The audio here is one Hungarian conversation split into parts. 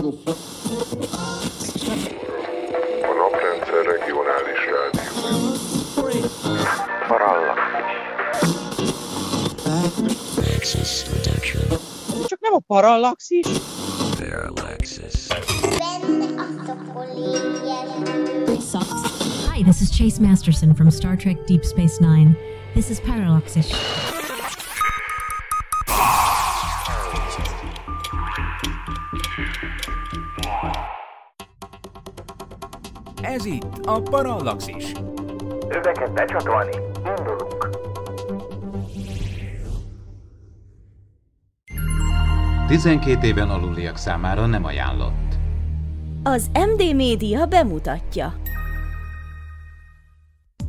A naprendszer Hi, this is Chase Masterson from Star Trek Deep Space Nine. This is Parallaxis. a is. Öveket becsatolni, indulunk. Tizenkét éven aluliak számára nem ajánlott. Az MD Média bemutatja.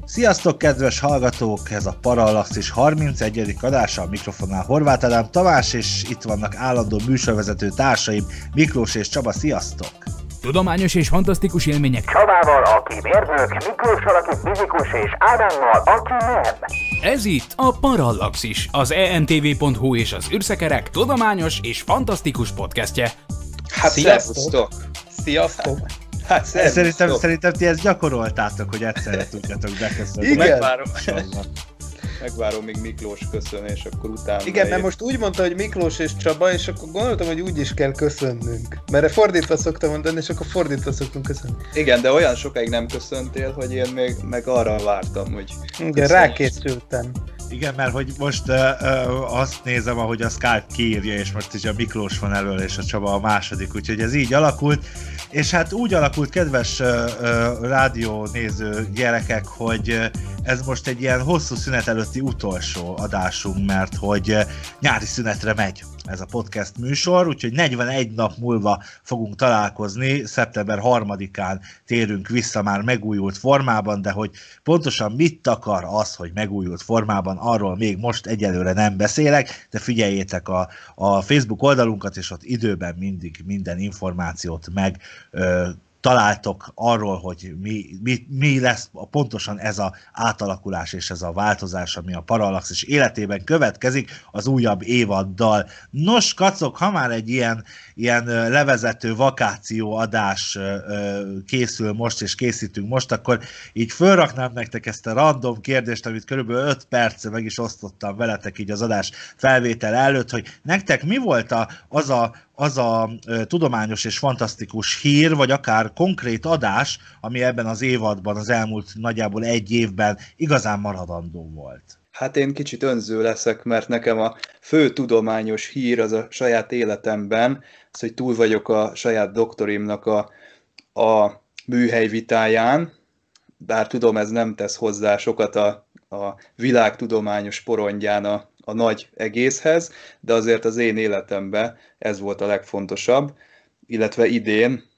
Sziasztok, kedves hallgatók! Ez a Parallaxis 31. adása a mikrofonnál Horváth Adám Tamás, és itt vannak állandó műsorvezető társaim Miklós és Csaba. Sziasztok! Tudományos és fantasztikus élmények Csabával, aki mérnök, Miklós, aki fizikus, és Ádámmal, aki nem. Ez itt a Parallaxis, az emtv.hu és az űrszekerek tudományos és fantasztikus podcastje. Hát sziasztok! Sziasztok! Hát szerintem, szerintem ti ezt gyakoroltátok, hogy egyszerre tudjatok beköszönni. Igen. Megvárom. Megvárom, míg Miklós köszön, és akkor utána... Igen, mert most úgy mondta, hogy Miklós és Csaba, és akkor gondoltam, hogy úgy is kell köszönnünk. Mert fordítva szoktam mondani, és akkor fordítva szoktunk köszönni. Igen, de olyan sokáig nem köszöntél, hogy én még meg arra vártam, hogy... Igen, rákészültem. Igen, mert hogy most uh, uh, azt nézem, ahogy a Skype kiírja, és most is a Miklós van elől, és a Csaba a második, úgyhogy ez így alakult. És hát úgy alakult, kedves uh, uh, rádió néző gyerekek, hogy uh, ez most egy ilyen hosszú szünet előtti utolsó adásunk, mert hogy eh, nyári szünetre megy ez a podcast műsor, úgyhogy 41 nap múlva fogunk találkozni, szeptember 3-án térünk vissza már megújult formában, de hogy pontosan mit akar az, hogy megújult formában, arról még most egyelőre nem beszélek, de figyeljétek a, a Facebook oldalunkat, és ott időben mindig minden információt meg ö, találtok arról, hogy mi, mi, mi lesz pontosan ez a átalakulás és ez a változás, ami a Parallaxis életében következik az újabb évaddal. Nos, kacok, ha már egy ilyen, ilyen levezető vakáció adás készül most, és készítünk most, akkor így fölraknám nektek ezt a random kérdést, amit körülbelül 5 perce meg is osztottam veletek így az adás felvétel előtt, hogy nektek mi volt a, az a, az a tudományos és fantasztikus hír, vagy akár konkrét adás, ami ebben az évadban, az elmúlt nagyjából egy évben igazán maradandó volt. Hát én kicsit önző leszek, mert nekem a fő tudományos hír az a saját életemben, az, hogy túl vagyok a saját doktorimnak a, a műhely vitáján, bár tudom, ez nem tesz hozzá sokat a, a világ tudományos porondján a, a nagy egészhez, de azért az én életemben ez volt a legfontosabb, illetve idén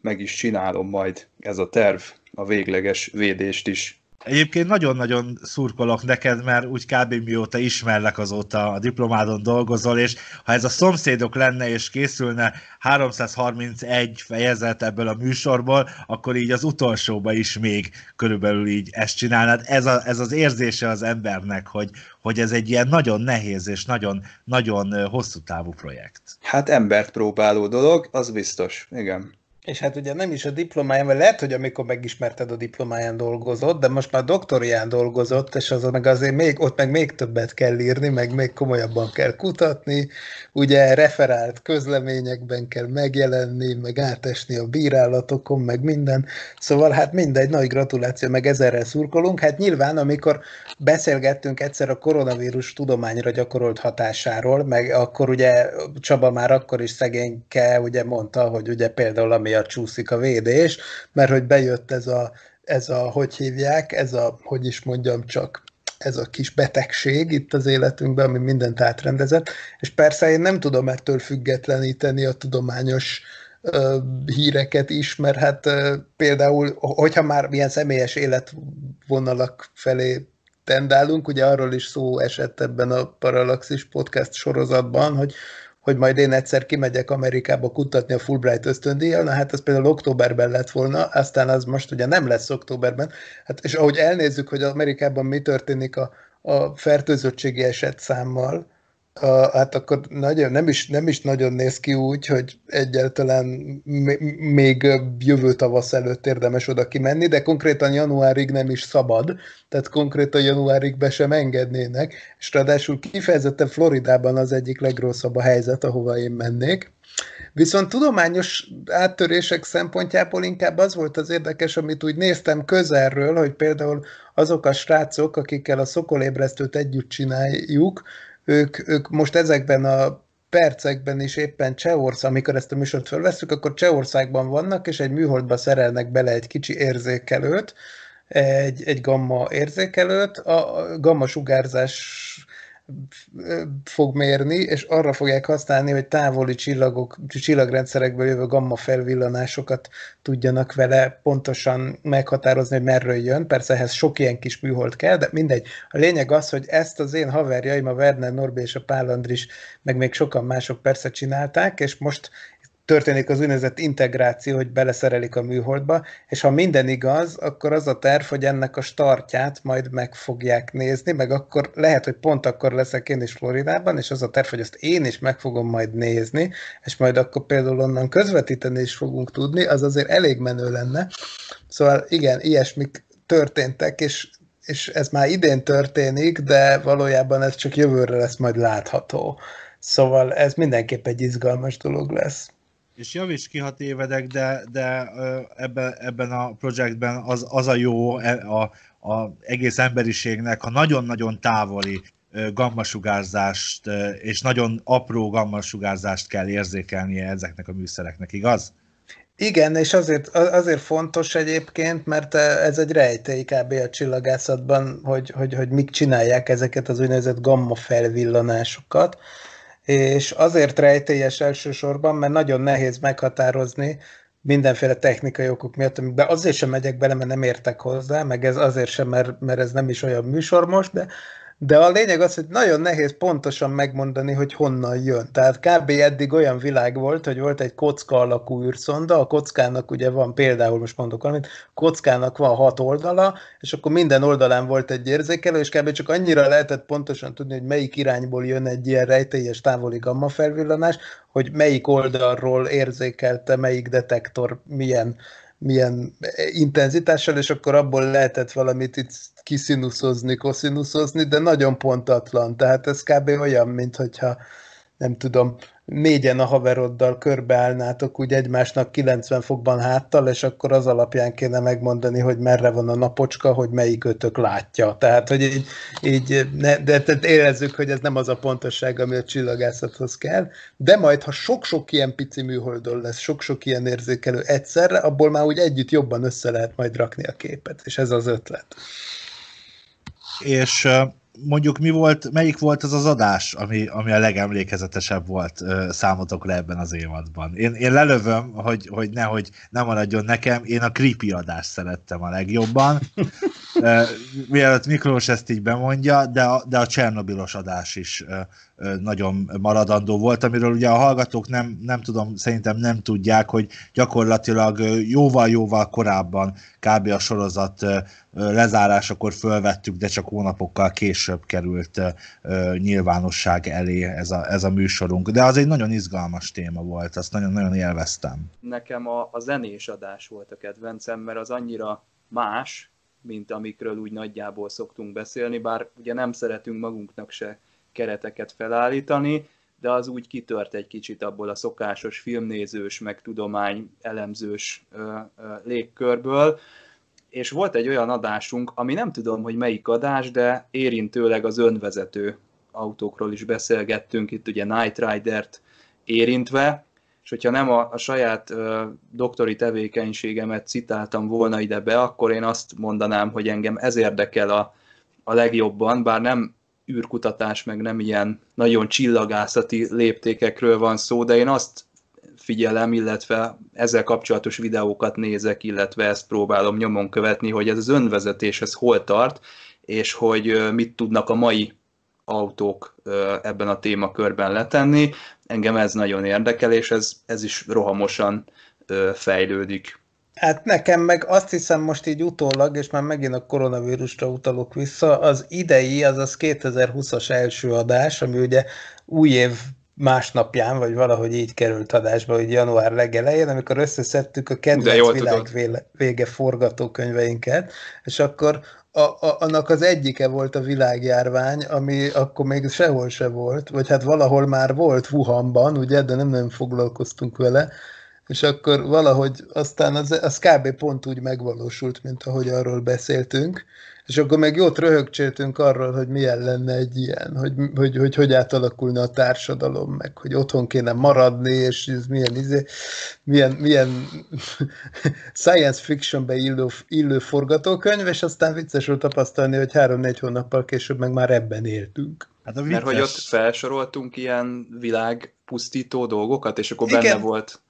meg is csinálom majd ez a terv, a végleges védést is. Egyébként nagyon-nagyon szurkolok neked, mert úgy kb. mióta ismerlek azóta a diplomádon dolgozol, és ha ez a szomszédok lenne, és készülne 331 fejezet ebből a műsorból, akkor így az utolsóba is még körülbelül így ezt csinálnád. Ez, a, ez az érzése az embernek, hogy, hogy ez egy ilyen nagyon nehéz és nagyon, nagyon hosszú távú projekt. Hát embert próbáló dolog, az biztos, igen. És hát ugye nem is a diplomáján, mert lehet, hogy amikor megismerted a diplomáján dolgozott, de most már doktorián dolgozott, és az meg azért még, ott meg még többet kell írni, meg még komolyabban kell kutatni, ugye referált közleményekben kell megjelenni, meg átesni a bírálatokon, meg minden. Szóval hát mindegy, nagy gratuláció, meg ezerrel szurkolunk. Hát nyilván, amikor beszélgettünk egyszer a koronavírus tudományra gyakorolt hatásáról, meg akkor ugye Csaba már akkor is szegényke ugye mondta, hogy ugye például ami miatt csúszik a védés, mert hogy bejött ez a, ez a hogy hívják, ez a, hogy is mondjam csak, ez a kis betegség itt az életünkben, ami mindent átrendezett, és persze én nem tudom ettől függetleníteni a tudományos híreket is, mert hát például, hogyha már ilyen személyes életvonalak felé tendálunk, ugye arról is szó esett ebben a Paralaxis podcast sorozatban, hogy hogy majd én egyszer kimegyek Amerikába kutatni a Fulbright ösztöndíjjal, na hát ez például októberben lett volna, aztán az most ugye nem lesz októberben, hát, és ahogy elnézzük, hogy Amerikában mi történik a, a fertőzöttségi eset számmal, a, hát akkor nagyon, nem, is, nem is nagyon néz ki úgy, hogy egyáltalán még jövő tavasz előtt érdemes oda kimenni, de konkrétan januárig nem is szabad, tehát konkrétan januárig be sem engednének, és ráadásul kifejezetten Floridában az egyik legrosszabb a helyzet, ahova én mennék. Viszont tudományos áttörések szempontjából inkább az volt az érdekes, amit úgy néztem közelről, hogy például azok a srácok, akikkel a szokolébresztőt együtt csináljuk, ők, ők most ezekben a percekben is éppen Csehország, amikor ezt a műsort felveszük, akkor Csehországban vannak, és egy műholdba szerelnek bele egy kicsi érzékelőt, egy, egy gamma érzékelőt, a gamma sugárzás fog mérni, és arra fogják használni, hogy távoli csillagok, csillagrendszerekből jövő gamma felvillanásokat tudjanak vele pontosan meghatározni, hogy merről jön. Persze ehhez sok ilyen kis műhold kell, de mindegy. A lényeg az, hogy ezt az én haverjaim, a Werner Norbi és a Pál Andris, meg még sokan mások persze csinálták, és most történik az úgynevezett integráció, hogy beleszerelik a műholdba, és ha minden igaz, akkor az a terv, hogy ennek a startját majd meg fogják nézni, meg akkor lehet, hogy pont akkor leszek én is Floridában, és az a terv, hogy azt én is meg fogom majd nézni, és majd akkor például onnan közvetíteni is fogunk tudni, az azért elég menő lenne. Szóval igen, ilyesmik történtek, és és ez már idén történik, de valójában ez csak jövőre lesz majd látható. Szóval ez mindenképp egy izgalmas dolog lesz és javíts ki, ha tévedek, de, de ebben, ebben a projektben az, az a jó e, a, a egész emberiségnek, ha nagyon-nagyon távoli gammasugárzást és nagyon apró gammasugárzást kell érzékelnie ezeknek a műszereknek, igaz? Igen, és azért, azért fontos egyébként, mert ez egy rejtély kb. a csillagászatban, hogy, hogy, hogy mik csinálják ezeket az úgynevezett gamma felvillanásokat és azért rejtélyes elsősorban, mert nagyon nehéz meghatározni mindenféle technikai okok miatt, de azért sem megyek bele, mert nem értek hozzá, meg ez azért sem, mert, mert ez nem is olyan műsor most, de de a lényeg az, hogy nagyon nehéz pontosan megmondani, hogy honnan jön. Tehát kb. eddig olyan világ volt, hogy volt egy kocka alakú űrszonda, a kockának ugye van például, most mondok valamit, kockának van hat oldala, és akkor minden oldalán volt egy érzékelő, és kb. csak annyira lehetett pontosan tudni, hogy melyik irányból jön egy ilyen rejtélyes távoli gamma felvillanás, hogy melyik oldalról érzékelte melyik detektor milyen milyen intenzitással, és akkor abból lehetett valamit itt kiszinuszozni, koszínuszozni, de nagyon pontatlan. Tehát ez kb. olyan, mint hogyha nem tudom, négyen a haveroddal körbeállnátok úgy egymásnak 90 fokban háttal, és akkor az alapján kéne megmondani, hogy merre van a napocska, hogy melyik ötök látja. Tehát, hogy így, így ne, de, de érezzük, hogy ez nem az a pontosság, ami a csillagászathoz kell, de majd, ha sok-sok ilyen pici műholdon lesz, sok-sok ilyen érzékelő egyszerre, abból már úgy együtt jobban össze lehet majd rakni a képet, és ez az ötlet. És uh mondjuk mi volt, melyik volt az az adás, ami, ami a legemlékezetesebb volt ö, számotokra ebben az évadban? Én, én lelövöm, hogy, hogy nehogy nem maradjon nekem, én a creepy adást szerettem a legjobban, mielőtt Miklós ezt így bemondja, de a, de a Csernobilos adás is nagyon maradandó volt, amiről ugye a hallgatók nem, nem tudom, szerintem nem tudják, hogy gyakorlatilag jóval-jóval korábban kb. a sorozat lezárásakor fölvettük, de csak hónapokkal később került nyilvánosság elé ez a, ez a műsorunk. De az egy nagyon izgalmas téma volt, azt nagyon-nagyon élveztem. Nekem a, a zenés adás volt a kedvencem, mert az annyira más, mint amikről úgy nagyjából szoktunk beszélni, bár ugye nem szeretünk magunknak se kereteket felállítani, de az úgy kitört egy kicsit abból a szokásos filmnézős, meg tudomány elemzős ö, ö, légkörből. És volt egy olyan adásunk, ami nem tudom, hogy melyik adás, de érintőleg az önvezető autókról is beszélgettünk, itt ugye Night Rider-t érintve, és hogyha nem a, a saját ö, doktori tevékenységemet citáltam volna ide be, akkor én azt mondanám, hogy engem ez érdekel a, a legjobban, bár nem űrkutatás, meg nem ilyen nagyon csillagászati léptékekről van szó, de én azt figyelem, illetve ezzel kapcsolatos videókat nézek, illetve ezt próbálom nyomon követni, hogy ez az önvezetés, ez hol tart, és hogy mit tudnak a mai autók ebben a témakörben letenni engem ez nagyon érdekel, és ez, ez is rohamosan ö, fejlődik. Hát nekem meg azt hiszem most így utólag, és már megint a koronavírusra utalok vissza, az idei, azaz 2020-as első adás, ami ugye új év másnapján, vagy valahogy így került adásba, hogy január legelején, amikor összeszedtük a kedvenc világ vége forgatókönyveinket, és akkor a, a, annak az egyike volt a világjárvány, ami akkor még sehol se volt, vagy hát valahol már volt Wuhanban, ugye, de nem nem foglalkoztunk vele, és akkor valahogy aztán az, az kb. pont úgy megvalósult, mint ahogy arról beszéltünk, és akkor meg jót röhögcsétünk arról, hogy milyen lenne egy ilyen, hogy hogy, hogy, hogy átalakulna a társadalom, meg hogy otthon kéne maradni, és ez milyen, izé, milyen, milyen science fictionbe illő, illő forgatókönyv, és aztán vicces volt tapasztalni, hogy három-négy hónappal később meg már ebben éltünk. Hát a vicces. Mert hogy ott felsoroltunk ilyen világpusztító dolgokat, és akkor Igen. benne volt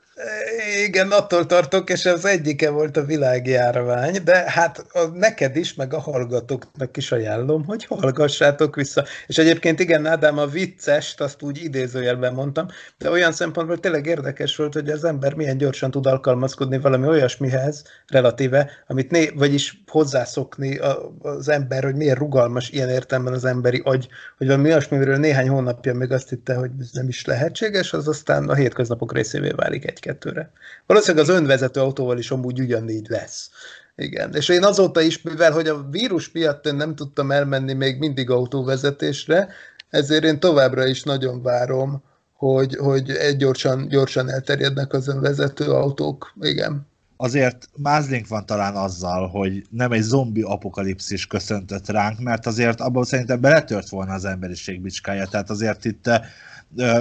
igen, attól tartok, és az egyike volt a világjárvány, de hát a, neked is, meg a hallgatóknak is ajánlom, hogy hallgassátok vissza. És egyébként igen, Ádám, a viccest, azt úgy idézőjelben mondtam, de olyan szempontból tényleg érdekes volt, hogy az ember milyen gyorsan tud alkalmazkodni valami olyasmihez, relatíve, amit né, vagyis hozzászokni a, az ember, hogy milyen rugalmas ilyen értelemben az emberi agy, hogy valami olyasmiről néhány hónapja még azt hitte, hogy ez nem is lehetséges, az aztán a hétköznapok részévé válik egy 2 re Valószínűleg az önvezető autóval is amúgy ugyanígy lesz. Igen, és én azóta is, mivel hogy a vírus miatt én nem tudtam elmenni még mindig autóvezetésre, ezért én továbbra is nagyon várom, hogy, hogy egy gyorsan, gyorsan elterjednek az önvezető autók. Igen. Azért mázlink van talán azzal, hogy nem egy zombi apokalipszis köszöntött ránk, mert azért abban szerintem beletört volna az emberiség bicskája, tehát azért itt eh,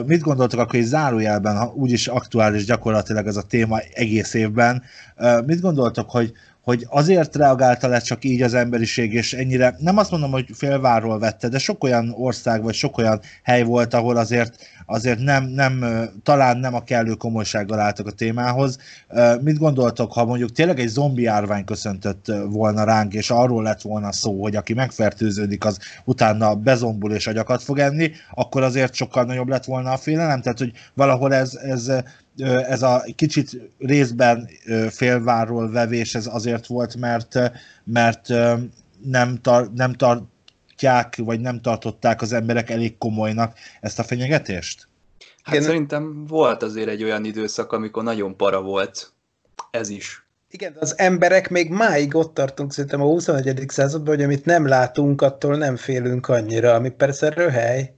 Mit gondoltok akkor, hogy zárójelben, ha úgyis aktuális gyakorlatilag ez a téma egész évben, mit gondoltok, hogy, hogy azért reagálta le csak így az emberiség, és ennyire, nem azt mondom, hogy félvárról vette, de sok olyan ország, vagy sok olyan hely volt, ahol azért, azért nem, nem, talán nem a kellő komolysággal álltak a témához. Mit gondoltok, ha mondjuk tényleg egy zombi árvány köszöntött volna ránk, és arról lett volna szó, hogy aki megfertőződik, az utána bezombul és agyakat fog enni, akkor azért sokkal nagyobb lett volna a félelem, tehát hogy valahol ez, ez ez a kicsit részben félváról vevés, ez azért volt, mert, mert nem, tar, nem tartják, vagy nem tartották az emberek elég komolynak ezt a fenyegetést? Hát Én... szerintem volt azért egy olyan időszak, amikor nagyon para volt ez is. Igen, az emberek még máig ott tartunk szerintem a 21. században, hogy amit nem látunk, attól nem félünk annyira, ami persze röhely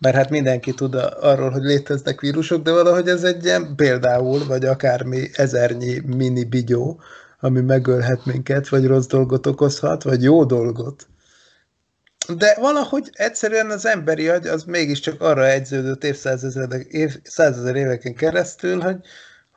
mert hát mindenki tud arról, hogy léteznek vírusok, de valahogy ez egy ilyen például, vagy akármi ezernyi mini bigyó, ami megölhet minket, vagy rossz dolgot okozhat, vagy jó dolgot. De valahogy egyszerűen az emberi agy az mégiscsak arra egyződött évszázezer év, éveken keresztül, hogy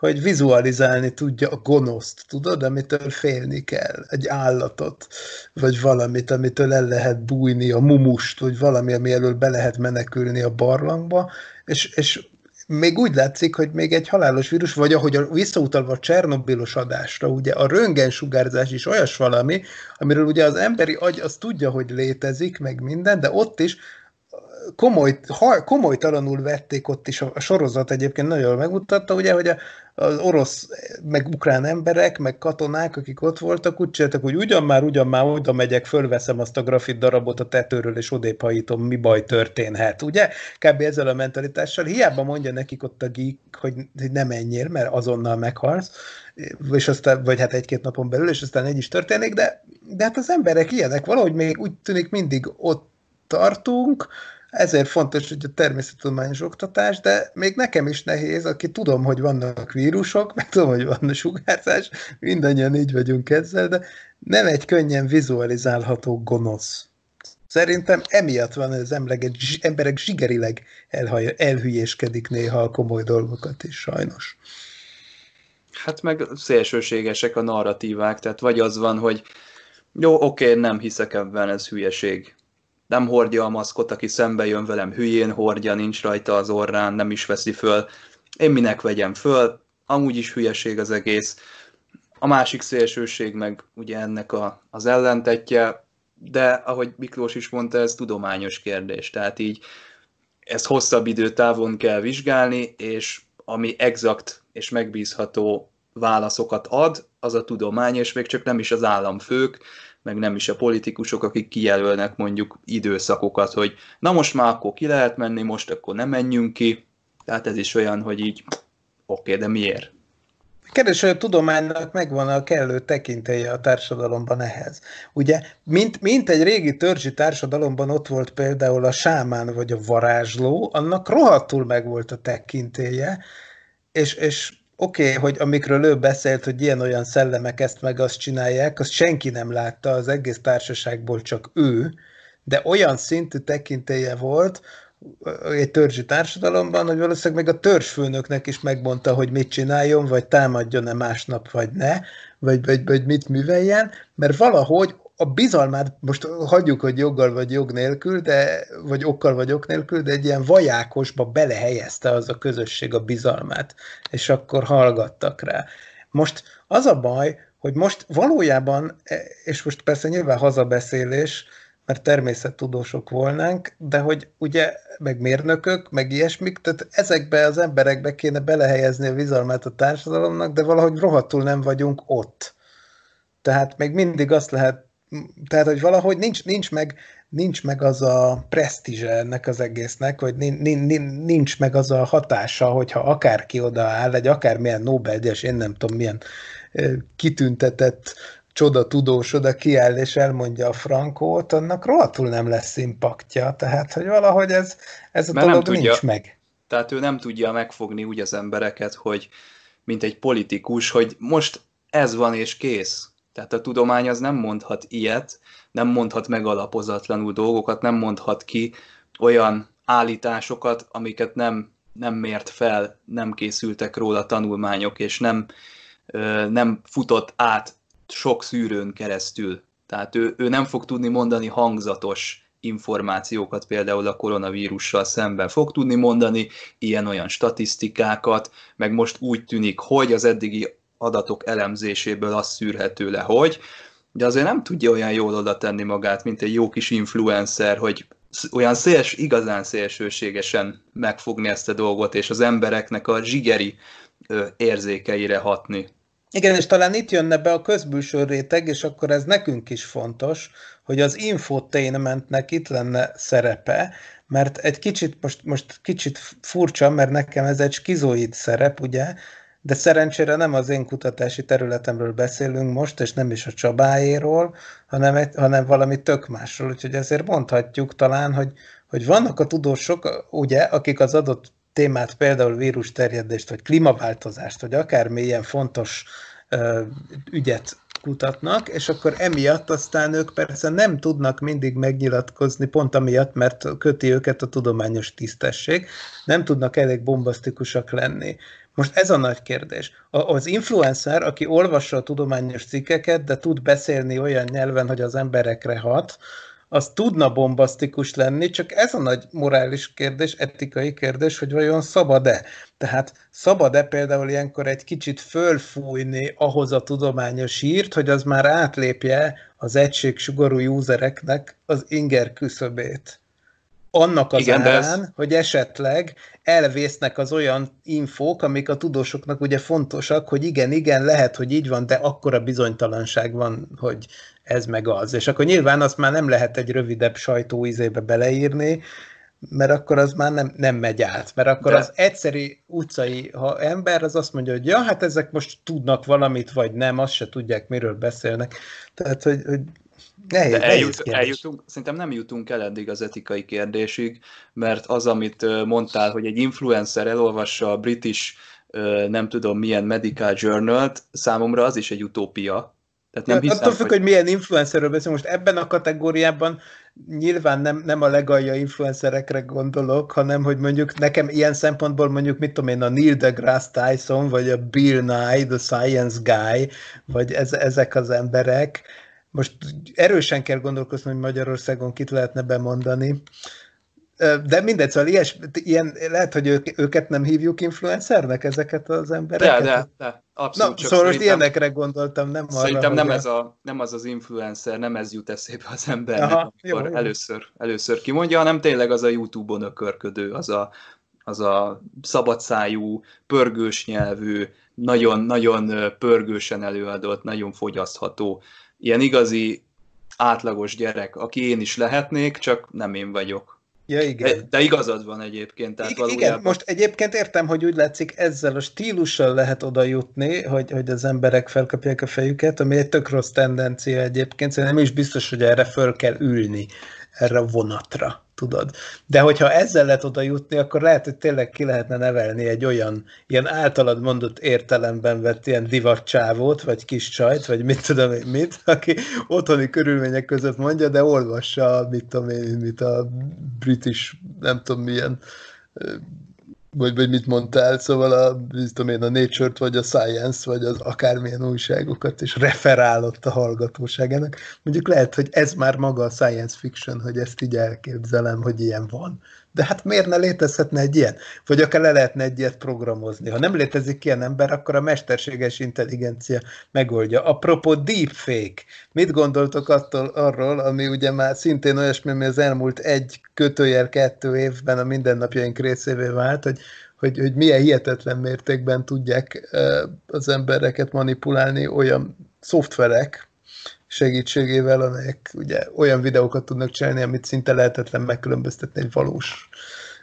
hogy vizualizálni tudja a gonoszt, tudod, amitől félni kell, egy állatot, vagy valamit, amitől el lehet bújni, a mumust, vagy valami, ami elől be lehet menekülni a barlangba, és, és még úgy látszik, hogy még egy halálos vírus, vagy ahogy a, visszautalva a Csernobilos adásra, ugye a röntgensugárzás is olyas valami, amiről ugye az emberi agy az tudja, hogy létezik, meg minden, de ott is komoly, ha, komolytalanul vették ott is, a, a sorozat egyébként nagyon jól megmutatta, ugye, hogy a, az orosz, meg ukrán emberek, meg katonák, akik ott voltak, úgy csináltak, hogy ugyan már, ugyan már oda megyek, fölveszem azt a grafit darabot a tetőről, és odéphajítom, mi baj történhet, ugye? Kb. ezzel a mentalitással. Hiába mondja nekik ott a geek, hogy, hogy nem menjél, mert azonnal meghalsz, és aztán, vagy hát egy-két napon belül, és aztán egy is történik, de, de hát az emberek ilyenek, valahogy még úgy tűnik mindig ott tartunk, ezért fontos, hogy a természettudományos oktatás, de még nekem is nehéz, aki tudom, hogy vannak vírusok, meg tudom, hogy van a sugárzás, mindannyian így vagyunk ezzel, de nem egy könnyen vizualizálható gonosz. Szerintem emiatt van, hogy az emleget, emberek zsigerileg elhaj, elhülyéskedik néha a komoly dolgokat is, sajnos. Hát meg szélsőségesek a narratívák, tehát vagy az van, hogy jó, oké, nem hiszek ebben, ez hülyeség nem hordja a maszkot, aki szembe jön velem, hülyén hordja, nincs rajta az orrán, nem is veszi föl. Én minek vegyem föl, amúgy is hülyeség az egész. A másik szélsőség meg ugye ennek a, az ellentetje, de ahogy Miklós is mondta, ez tudományos kérdés, tehát így ezt hosszabb időtávon kell vizsgálni, és ami exakt és megbízható válaszokat ad, az a tudomány, és még csak nem is az államfők, meg nem is a politikusok, akik kijelölnek mondjuk időszakokat, hogy na most már akkor ki lehet menni, most akkor nem menjünk ki. Tehát ez is olyan, hogy így oké, okay, de miért? Kereső tudománynak megvan a kellő tekintélye a társadalomban ehhez. Ugye, mint, mint egy régi törzsi társadalomban ott volt például a sámán vagy a varázsló, annak rohadtul megvolt a tekintélye, és, és oké, okay, hogy amikről ő beszélt, hogy ilyen-olyan szellemek ezt meg azt csinálják, azt senki nem látta az egész társaságból, csak ő, de olyan szintű tekintélye volt egy törzsi társadalomban, hogy valószínűleg még a törzsfőnöknek is megmondta, hogy mit csináljon, vagy támadjon-e másnap, vagy ne, vagy, vagy, vagy mit műveljen, mert valahogy a bizalmát most hagyjuk, hogy joggal vagy jog nélkül, de, vagy okkal vagy ok nélkül, de egy ilyen vajákosba belehelyezte az a közösség a bizalmát, és akkor hallgattak rá. Most az a baj, hogy most valójában, e, és most persze nyilván hazabeszélés, mert természettudósok volnánk, de hogy ugye, meg mérnökök, meg ilyesmik, tehát ezekbe az emberekbe kéne belehelyezni a bizalmát a társadalomnak, de valahogy rohadtul nem vagyunk ott. Tehát még mindig azt lehet tehát, hogy valahogy nincs, nincs, meg, nincs meg az a presztízse ennek az egésznek, hogy nincs meg az a hatása, hogyha akárki odaáll, egy akármilyen Nobel-díjas, én nem tudom milyen kitüntetett csoda tudós oda kiáll és elmondja a frankót, annak rohadtul nem lesz impaktja. Tehát, hogy valahogy ez, ez a Mert dolog tudja, nincs meg. Tehát ő nem tudja megfogni úgy az embereket, hogy mint egy politikus, hogy most ez van és kész tehát a tudomány az nem mondhat ilyet, nem mondhat megalapozatlanul dolgokat, nem mondhat ki olyan állításokat, amiket nem, nem mért fel, nem készültek róla tanulmányok, és nem, nem futott át sok szűrőn keresztül. Tehát ő, ő nem fog tudni mondani hangzatos információkat például a koronavírussal szemben fog tudni mondani, ilyen-olyan statisztikákat, meg most úgy tűnik, hogy az eddigi adatok elemzéséből az szűrhető le, hogy, de azért nem tudja olyan jól oda tenni magát, mint egy jó kis influencer, hogy olyan széls, igazán szélsőségesen megfogni ezt a dolgot, és az embereknek a zsigeri érzékeire hatni. Igen, és talán itt jönne be a közbűső réteg, és akkor ez nekünk is fontos, hogy az infotainmentnek itt lenne szerepe, mert egy kicsit, most, most kicsit furcsa, mert nekem ez egy skizoid szerep, ugye, de szerencsére nem az én kutatási területemről beszélünk most, és nem is a Csabáéról, hanem, egy, hanem valami tök másról, úgyhogy ezért mondhatjuk talán, hogy, hogy vannak a tudósok, ugye, akik az adott témát, például vírusterjedést, vagy klímaváltozást, vagy akármilyen fontos ö, ügyet kutatnak, és akkor emiatt aztán ők persze nem tudnak mindig megnyilatkozni, pont amiatt, mert köti őket a tudományos tisztesség, nem tudnak elég bombasztikusak lenni. Most ez a nagy kérdés. Az influencer, aki olvassa a tudományos cikkeket, de tud beszélni olyan nyelven, hogy az emberekre hat, az tudna bombasztikus lenni, csak ez a nagy morális kérdés, etikai kérdés, hogy vajon szabad-e. Tehát szabad-e például ilyenkor egy kicsit fölfújni ahhoz a tudományos írt, hogy az már átlépje az egységsugarú sugarú usereknek az inger küszöbét? annak az Igen, árán, ez... hogy esetleg elvésznek az olyan infók, amik a tudósoknak ugye fontosak, hogy igen, igen, lehet, hogy így van, de akkora bizonytalanság van, hogy ez meg az. És akkor nyilván azt már nem lehet egy rövidebb sajtóizébe beleírni, mert akkor az már nem, nem megy át. Mert akkor De... az egyszerű utcai ha ember az azt mondja, hogy ja, hát ezek most tudnak valamit, vagy nem, azt se tudják, miről beszélnek. Tehát, hogy, hogy Nehéz, de eljut, nehéz eljutunk, szerintem nem jutunk el eddig az etikai kérdésig, mert az, amit mondtál, hogy egy influencer elolvassa a british nem tudom milyen medical journal-t, számomra az is egy utópia. Tehát nem ja, hiszem, attól függ, hogy... hogy milyen influencerről beszélünk. Most ebben a kategóriában nyilván nem, nem a legalja influencerekre gondolok, hanem hogy mondjuk nekem ilyen szempontból mondjuk, mit tudom én, a Neil deGrasse Tyson, vagy a Bill Nye, the Science Guy, vagy ez, ezek az emberek, most erősen kell gondolkozni, hogy Magyarországon kit lehetne bemondani, de mindegy, szóval ilyes, ilyen, lehet, hogy ők, őket nem hívjuk influencernek, ezeket az embereket? De, de, de abszolút. Na, szóval most ilyenekre gondoltam, nem arra. Szerintem nem, ez a, nem az az influencer, nem ez jut eszébe az embernek, Aha, amikor jó, jó. Először, először kimondja, hanem tényleg az a YouTube-on ökörködő, az a, az a szabadszájú, pörgős nyelvű, nagyon-nagyon pörgősen előadott, nagyon fogyasztható ilyen igazi átlagos gyerek, aki én is lehetnék, csak nem én vagyok. Ja, igen. De, de igazad van egyébként. Tehát igen, valójában... igen, most egyébként értem, hogy úgy látszik, ezzel a stílussal lehet oda jutni, hogy, hogy az emberek felkapják a fejüket, ami egy tök rossz tendencia egyébként, szerintem szóval nem is biztos, hogy erre föl kell ülni erre a vonatra tudod. De hogyha ezzel lehet oda jutni, akkor lehet, hogy tényleg ki lehetne nevelni egy olyan, ilyen általad mondott értelemben vett ilyen divatcsávót, vagy kis csajt, vagy mit tudom én mit, aki otthoni körülmények között mondja, de olvassa, mit tudom én, mit a british, nem tudom milyen vagy, vagy mit mondtál, szóval a, tudom én, a Nature-t, vagy a Science, vagy az akármilyen újságokat, és referálott a hallgatóságának. Mondjuk lehet, hogy ez már maga a science fiction, hogy ezt így elképzelem, hogy ilyen van de hát miért ne létezhetne egy ilyen? Vagy akár le lehetne egy ilyet programozni. Ha nem létezik ilyen ember, akkor a mesterséges intelligencia megoldja. Apropó deepfake, mit gondoltok attól, arról, ami ugye már szintén olyasmi, ami az elmúlt egy kötőjel kettő évben a mindennapjaink részévé vált, hogy hogy, hogy milyen hihetetlen mértékben tudják az embereket manipulálni olyan szoftverek, segítségével, amelyek ugye olyan videókat tudnak csinálni, amit szinte lehetetlen megkülönböztetni egy valós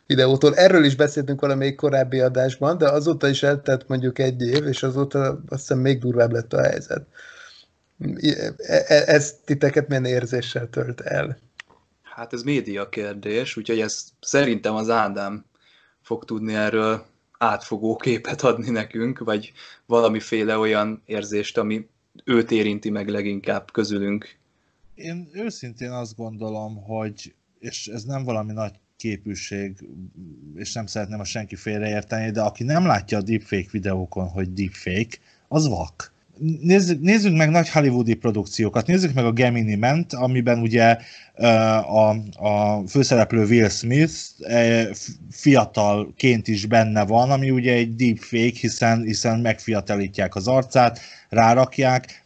videótól. Erről is beszéltünk valamelyik korábbi adásban, de azóta is eltelt mondjuk egy év, és azóta azt hiszem még durvább lett a helyzet. E, e, ez titeket milyen érzéssel tölt el? Hát ez média kérdés, úgyhogy ez szerintem az Ádám fog tudni erről átfogó képet adni nekünk, vagy valamiféle olyan érzést, ami őt érinti meg leginkább közülünk. Én őszintén azt gondolom, hogy, és ez nem valami nagy képűség, és nem szeretném a senki félreérteni, de aki nem látja a deepfake videókon, hogy deepfake, az vak nézzük, nézzük meg nagy hollywoodi produkciókat, nézzük meg a Gemini ment, amiben ugye a, a főszereplő Will Smith fiatalként is benne van, ami ugye egy deepfake, hiszen, hiszen megfiatalítják az arcát, rárakják,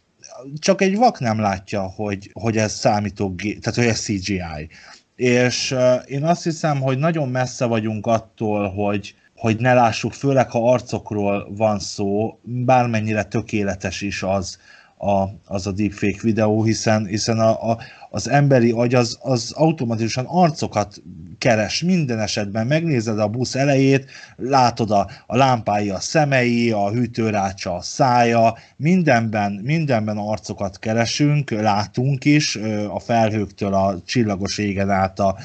csak egy vak nem látja, hogy, hogy ez számító, tehát hogy ez CGI. És én azt hiszem, hogy nagyon messze vagyunk attól, hogy, hogy ne lássuk, főleg ha arcokról van szó, bármennyire tökéletes is az a, az a deepfake videó, hiszen, hiszen a, a, az emberi agy az, az automatikusan arcokat keres minden esetben, megnézed a busz elejét, látod a, a lámpái a szemei, a hűtőrácsa a szája, mindenben, mindenben arcokat keresünk, látunk is, a felhőktől a csillagos égen át a,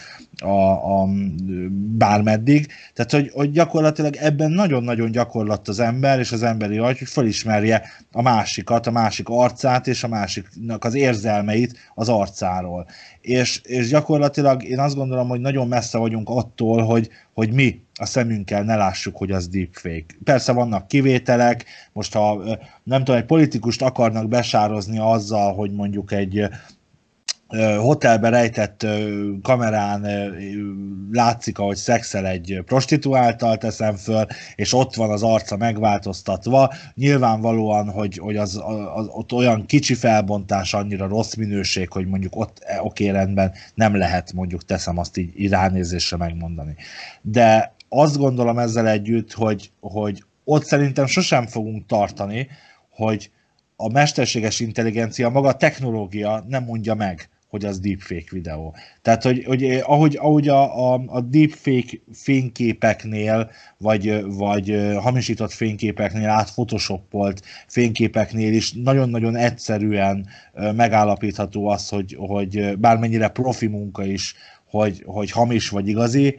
a, a bármeddig. Tehát, hogy, hogy gyakorlatilag ebben nagyon-nagyon gyakorlott az ember és az emberi agy, hogy felismerje a másikat, a másik arcát és a másiknak az érzelmeit az arcáról. És, és gyakorlatilag én azt gondolom, hogy nagyon messze vagyunk attól, hogy, hogy mi a szemünkkel ne lássuk, hogy az deepfake. Persze vannak kivételek, most ha nem tudom, egy politikust akarnak besározni azzal, hogy mondjuk egy hotelbe rejtett kamerán látszik, ahogy szexel egy prostituáltal teszem föl, és ott van az arca megváltoztatva. Nyilvánvalóan, hogy, hogy az, az, ott olyan kicsi felbontás, annyira rossz minőség, hogy mondjuk ott e, oké rendben nem lehet mondjuk teszem azt így ránézésre megmondani. De azt gondolom ezzel együtt, hogy, hogy ott szerintem sosem fogunk tartani, hogy a mesterséges intelligencia, maga a technológia nem mondja meg, hogy az deepfake videó. Tehát, hogy, hogy eh, ahogy, ahogy a, a, a deepfake fényképeknél, vagy, eh, vagy eh, hamisított fényképeknél, átphotoshopolt fényképeknél is nagyon-nagyon egyszerűen megállapítható az, hogy, hogy bármennyire profi munka is, hogy, hogy hamis vagy igazi,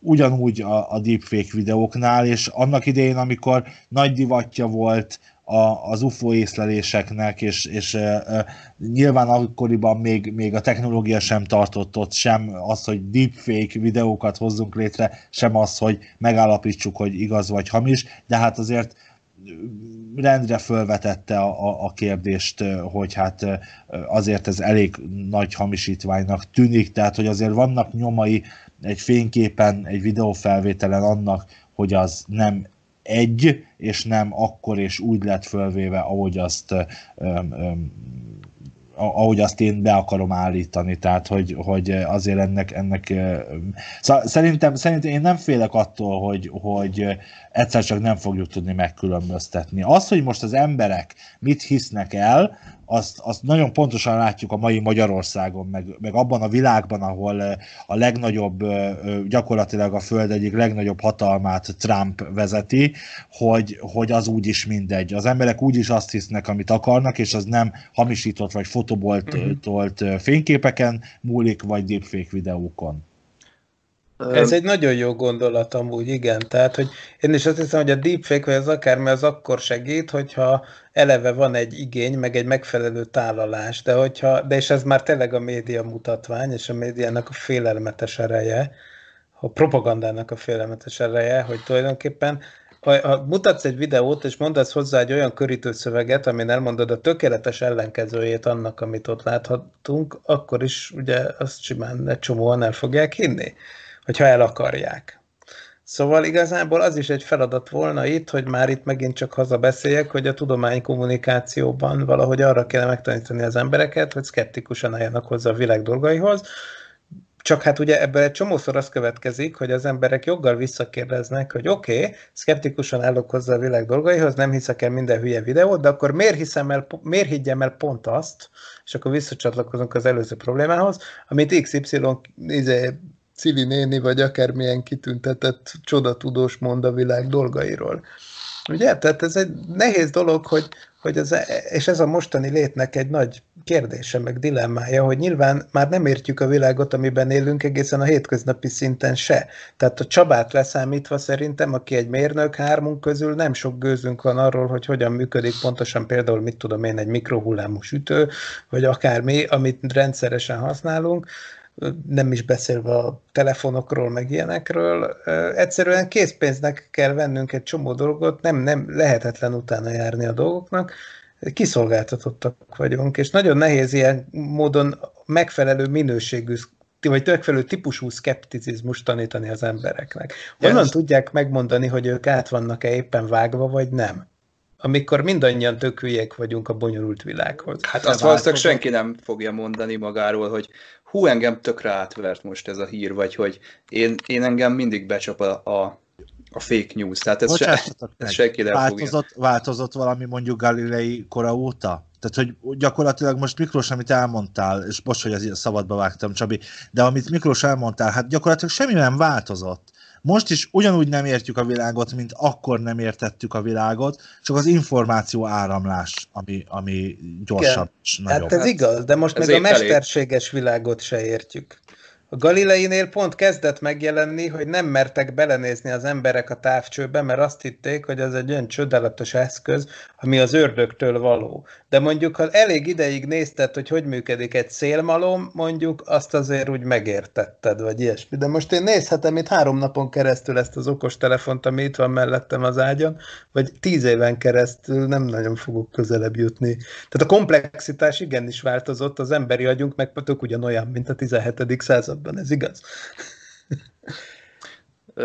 ugyanúgy a, a deepfake videóknál, és annak idején, amikor nagy divatja volt a, az UFO észleléseknek, és, és e, e, nyilván akkoriban még, még a technológia sem tartott ott, sem az, hogy deepfake videókat hozzunk létre, sem az, hogy megállapítsuk, hogy igaz vagy hamis, de hát azért rendre felvetette a, a, a kérdést, hogy hát azért ez elég nagy hamisítványnak tűnik, tehát hogy azért vannak nyomai egy fényképen, egy videófelvételen annak, hogy az nem egy, és nem akkor és úgy lett fölvéve, ahogy azt öm, öm, ahogy azt én be akarom állítani, tehát hogy, hogy azért ennek, ennek szóval szerintem, szerintem én nem félek attól, hogy, hogy egyszer csak nem fogjuk tudni megkülönböztetni. Az, hogy most az emberek mit hisznek el, azt, azt nagyon pontosan látjuk a mai Magyarországon, meg, meg abban a világban, ahol eh, a legnagyobb, eh, gyakorlatilag a föld egyik legnagyobb hatalmát Trump vezeti, hogy, hogy az úgyis mindegy. Az emberek úgyis azt hisznek, amit akarnak, és az nem hamisított vagy fotoboltolt uh-huh. fényképeken múlik, vagy deepfake videókon. Ez egy nagyon jó gondolat amúgy, igen. Tehát, hogy én is azt hiszem, hogy a deepfake vagy az akármi az akkor segít, hogyha eleve van egy igény, meg egy megfelelő tálalás, de, hogyha, de és ez már tényleg a média mutatvány, és a médiának a félelmetes ereje, a propagandának a félelmetes ereje, hogy tulajdonképpen ha, ha mutatsz egy videót, és mondasz hozzá egy olyan szöveget, amin elmondod a tökéletes ellenkezőjét annak, amit ott láthatunk, akkor is ugye azt simán egy csomóan el fogják hinni hogyha el akarják. Szóval igazából az is egy feladat volna itt, hogy már itt megint csak hazabeszéljek, hogy a tudomány kommunikációban valahogy arra kell megtanítani az embereket, hogy szkeptikusan álljanak hozzá a világ dolgaihoz, csak hát ugye ebből egy csomószor az következik, hogy az emberek joggal visszakérdeznek, hogy oké, okay, szkeptikusan állok hozzá a világ dolgaihoz, nem hiszek el minden hülye videót, de akkor miért, hiszem el, miért higgyem el pont azt, és akkor visszacsatlakozunk az előző problémához, amit XY izé Civil néni, vagy akármilyen kitüntetett csodatudós mond a világ dolgairól. Ugye? Tehát ez egy nehéz dolog, hogy, hogy ez, és ez a mostani létnek egy nagy kérdése, meg dilemmája, hogy nyilván már nem értjük a világot, amiben élünk egészen a hétköznapi szinten se. Tehát a Csabát leszámítva szerintem, aki egy mérnök hármunk közül, nem sok gőzünk van arról, hogy hogyan működik pontosan például, mit tudom én, egy mikrohullámú sütő, vagy akármi, amit rendszeresen használunk nem is beszélve a telefonokról, meg ilyenekről. Egyszerűen készpénznek kell vennünk egy csomó dolgot, nem, nem lehetetlen utána járni a dolgoknak, kiszolgáltatottak vagyunk, és nagyon nehéz ilyen módon megfelelő minőségű vagy megfelelő típusú szkepticizmust tanítani az embereknek. Honnan ja, tudják megmondani, hogy ők át vannak-e éppen vágva, vagy nem? Amikor mindannyian tök vagyunk a bonyolult világhoz. Hát azt valószínűleg senki nem fogja mondani magáról, hogy hú, engem tökre átvert most ez a hír, vagy hogy én, én engem mindig becsap a, a, a fake news. Tehát ez, se, ez senki nem változott, fogja. változott valami mondjuk Galilei kora óta? Tehát, hogy gyakorlatilag most Miklós, amit elmondtál, és most, hogy az szabadba vágtam, Csabi, de amit Miklós elmondtál, hát gyakorlatilag semmi nem változott. Most is ugyanúgy nem értjük a világot, mint akkor nem értettük a világot, csak az információ áramlás, ami, ami gyorsabb Igen. és nagyobb. Hát ez hát igaz, de most ez meg a mesterséges elég. világot se értjük. A Galileinél pont kezdett megjelenni, hogy nem mertek belenézni az emberek a távcsőbe, mert azt hitték, hogy ez egy olyan csodálatos eszköz, ami az ördögtől való de mondjuk, ha elég ideig nézted, hogy hogy működik egy szélmalom, mondjuk azt azért úgy megértetted, vagy ilyesmi. De most én nézhetem itt három napon keresztül ezt az okostelefont, ami itt van mellettem az ágyon, vagy tíz éven keresztül nem nagyon fogok közelebb jutni. Tehát a komplexitás igenis változott, az emberi agyunk meg tök ugyanolyan, mint a 17. században, ez igaz?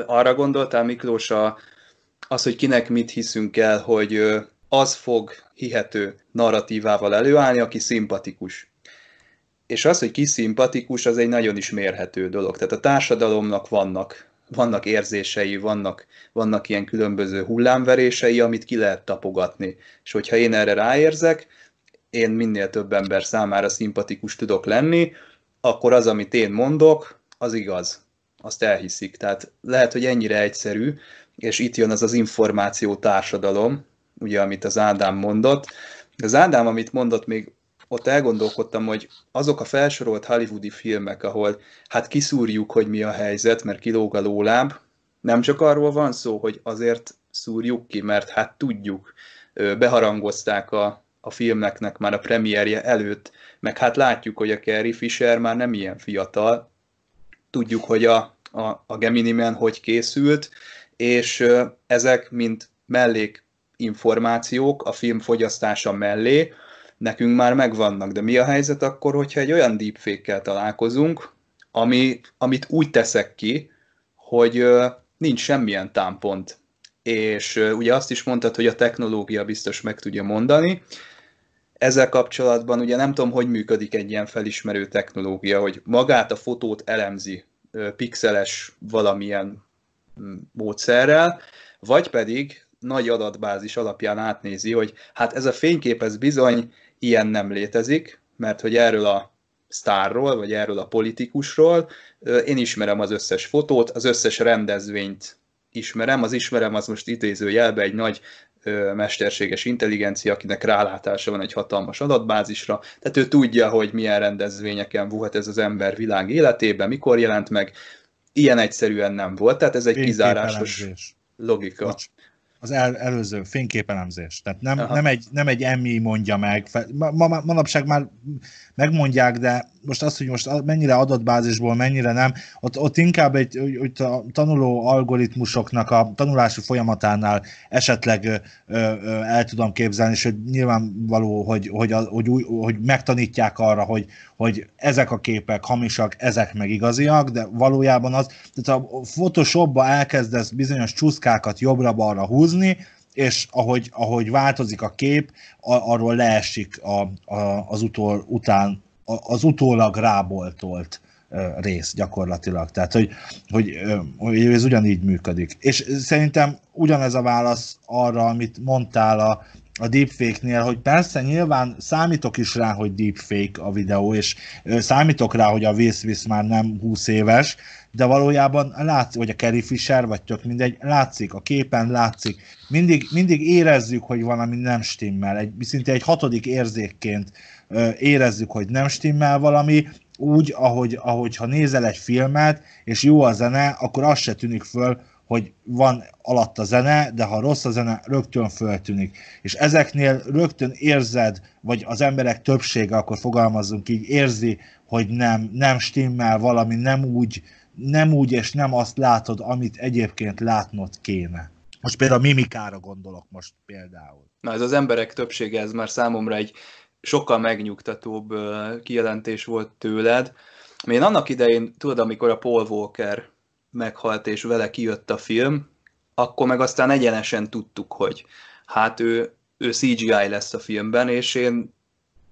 Arra gondoltál, Miklós, a, az, hogy kinek mit hiszünk el, hogy az fog hihető narratívával előállni, aki szimpatikus. És az, hogy ki szimpatikus, az egy nagyon is mérhető dolog. Tehát a társadalomnak vannak, vannak érzései, vannak, vannak ilyen különböző hullámverései, amit ki lehet tapogatni. És hogyha én erre ráérzek, én minél több ember számára szimpatikus tudok lenni, akkor az, amit én mondok, az igaz. Azt elhiszik. Tehát lehet, hogy ennyire egyszerű, és itt jön az az információ társadalom, ugye, amit az Ádám mondott. az Ádám, amit mondott, még ott elgondolkodtam, hogy azok a felsorolt hollywoodi filmek, ahol hát kiszúrjuk, hogy mi a helyzet, mert kilóg a lóláb, nem csak arról van szó, hogy azért szúrjuk ki, mert hát tudjuk, beharangozták a, a filmeknek már a premierje előtt, meg hát látjuk, hogy a Carrie Fisher már nem ilyen fiatal, tudjuk, hogy a, a, a Gemini Man hogy készült, és ezek mind mellék információk a film fogyasztása mellé nekünk már megvannak. De mi a helyzet akkor, hogyha egy olyan deepfake-kel találkozunk, ami, amit úgy teszek ki, hogy nincs semmilyen támpont. És ugye azt is mondtad, hogy a technológia biztos meg tudja mondani. Ezzel kapcsolatban ugye nem tudom, hogy működik egy ilyen felismerő technológia, hogy magát a fotót elemzi pixeles valamilyen mm, módszerrel, vagy pedig nagy adatbázis alapján átnézi, hogy hát ez a fénykép, ez bizony ilyen nem létezik, mert hogy erről a sztárról, vagy erről a politikusról, én ismerem az összes fotót, az összes rendezvényt ismerem, az ismerem az most idézőjelbe egy nagy mesterséges intelligencia, akinek rálátása van egy hatalmas adatbázisra, tehát ő tudja, hogy milyen rendezvényeken volt ez az ember világ életében, mikor jelent meg, ilyen egyszerűen nem volt, tehát ez egy kizárásos logika. Bocs az el, előző fényképelemzés. Tehát nem, nem, egy, nem egy emmi mondja meg. Ma, ma, manapság már megmondják, de most az, hogy most mennyire adatbázisból, mennyire nem, ott, ott inkább egy hogy a tanuló algoritmusoknak a tanulási folyamatánál esetleg ö, ö, el tudom képzelni, és hogy nyilvánvaló, hogy, hogy, a, hogy, új, hogy megtanítják arra, hogy, hogy ezek a képek hamisak, ezek meg igaziak, de valójában az, tehát a Photoshopba elkezdesz bizonyos csúszkákat jobbra-balra húz, húzni, és ahogy, ahogy változik a kép, a, arról leesik a, a, az, utol, után, a, az utólag ráboltolt rész gyakorlatilag. Tehát, hogy, hogy, hogy ez ugyanígy működik. És szerintem ugyanez a válasz arra, amit mondtál a, a deepfake-nél, hogy persze nyilván számítok is rá, hogy deepfake a videó, és számítok rá, hogy a Vészvisz már nem 20 éves, de valójában látszik, vagy a Carrie Fisher, vagy tök mindegy, látszik, a képen látszik. Mindig, mindig érezzük, hogy valami nem stimmel. Egy, szinte egy hatodik érzékként érezzük, hogy nem stimmel valami, úgy, ahogy, ahogy ha nézel egy filmet, és jó a zene, akkor az se tűnik föl, hogy van alatt a zene, de ha rossz a zene, rögtön föltűnik. És ezeknél rögtön érzed, vagy az emberek többsége, akkor fogalmazunk így, érzi, hogy nem, nem stimmel valami, nem úgy, nem úgy és nem azt látod, amit egyébként látnod kéne. Most például a mimikára gondolok most például. Na ez az emberek többsége, ez már számomra egy sokkal megnyugtatóbb kijelentés volt tőled. Én annak idején, tudod, amikor a Paul Walker meghalt, és vele kijött a film, akkor meg aztán egyenesen tudtuk, hogy hát ő, ő CGI lesz a filmben, és én,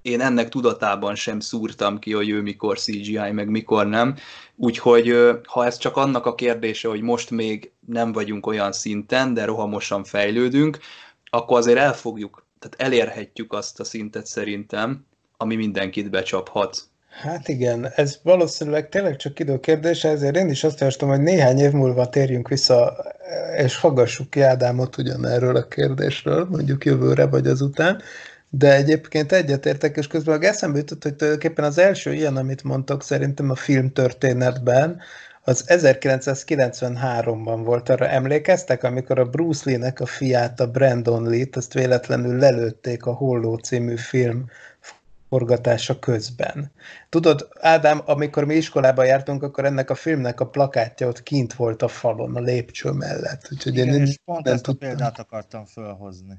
én ennek tudatában sem szúrtam ki, hogy ő mikor CGI, meg mikor nem. Úgyhogy ha ez csak annak a kérdése, hogy most még nem vagyunk olyan szinten, de rohamosan fejlődünk, akkor azért elfogjuk, tehát elérhetjük azt a szintet szerintem, ami mindenkit becsaphat Hát igen, ez valószínűleg tényleg csak időkérdése, ezért én is azt javaslom, hogy néhány év múlva térjünk vissza, és hallgassuk ki Ádámot ugyanerről a kérdésről, mondjuk jövőre vagy azután. De egyébként egyetértek, és közben meg eszembe jutott, hogy tulajdonképpen az első ilyen, amit mondtak szerintem a filmtörténetben, az 1993-ban volt, arra emlékeztek, amikor a Bruce Lee-nek a fiát, a Brandon Lee-t, azt véletlenül lelőtték a Holló című film forgatása közben. Tudod, Ádám, amikor mi iskolában jártunk, akkor ennek a filmnek a plakátja ott kint volt a falon, a lépcső mellett. Úgyhogy Igen, én és pont ezt a példát akartam felhozni.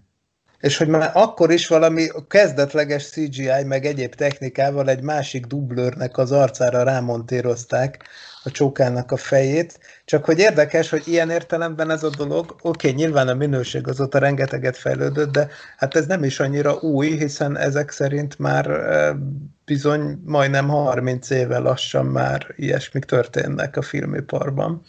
És hogy már akkor is valami kezdetleges CGI, meg egyéb technikával egy másik dublőrnek az arcára rámontírozták, a csókának a fejét. Csak hogy érdekes, hogy ilyen értelemben ez a dolog, oké, okay, nyilván a minőség azóta rengeteget fejlődött, de hát ez nem is annyira új, hiszen ezek szerint már bizony majdnem 30 éve lassan már ilyesmik történnek a filmiparban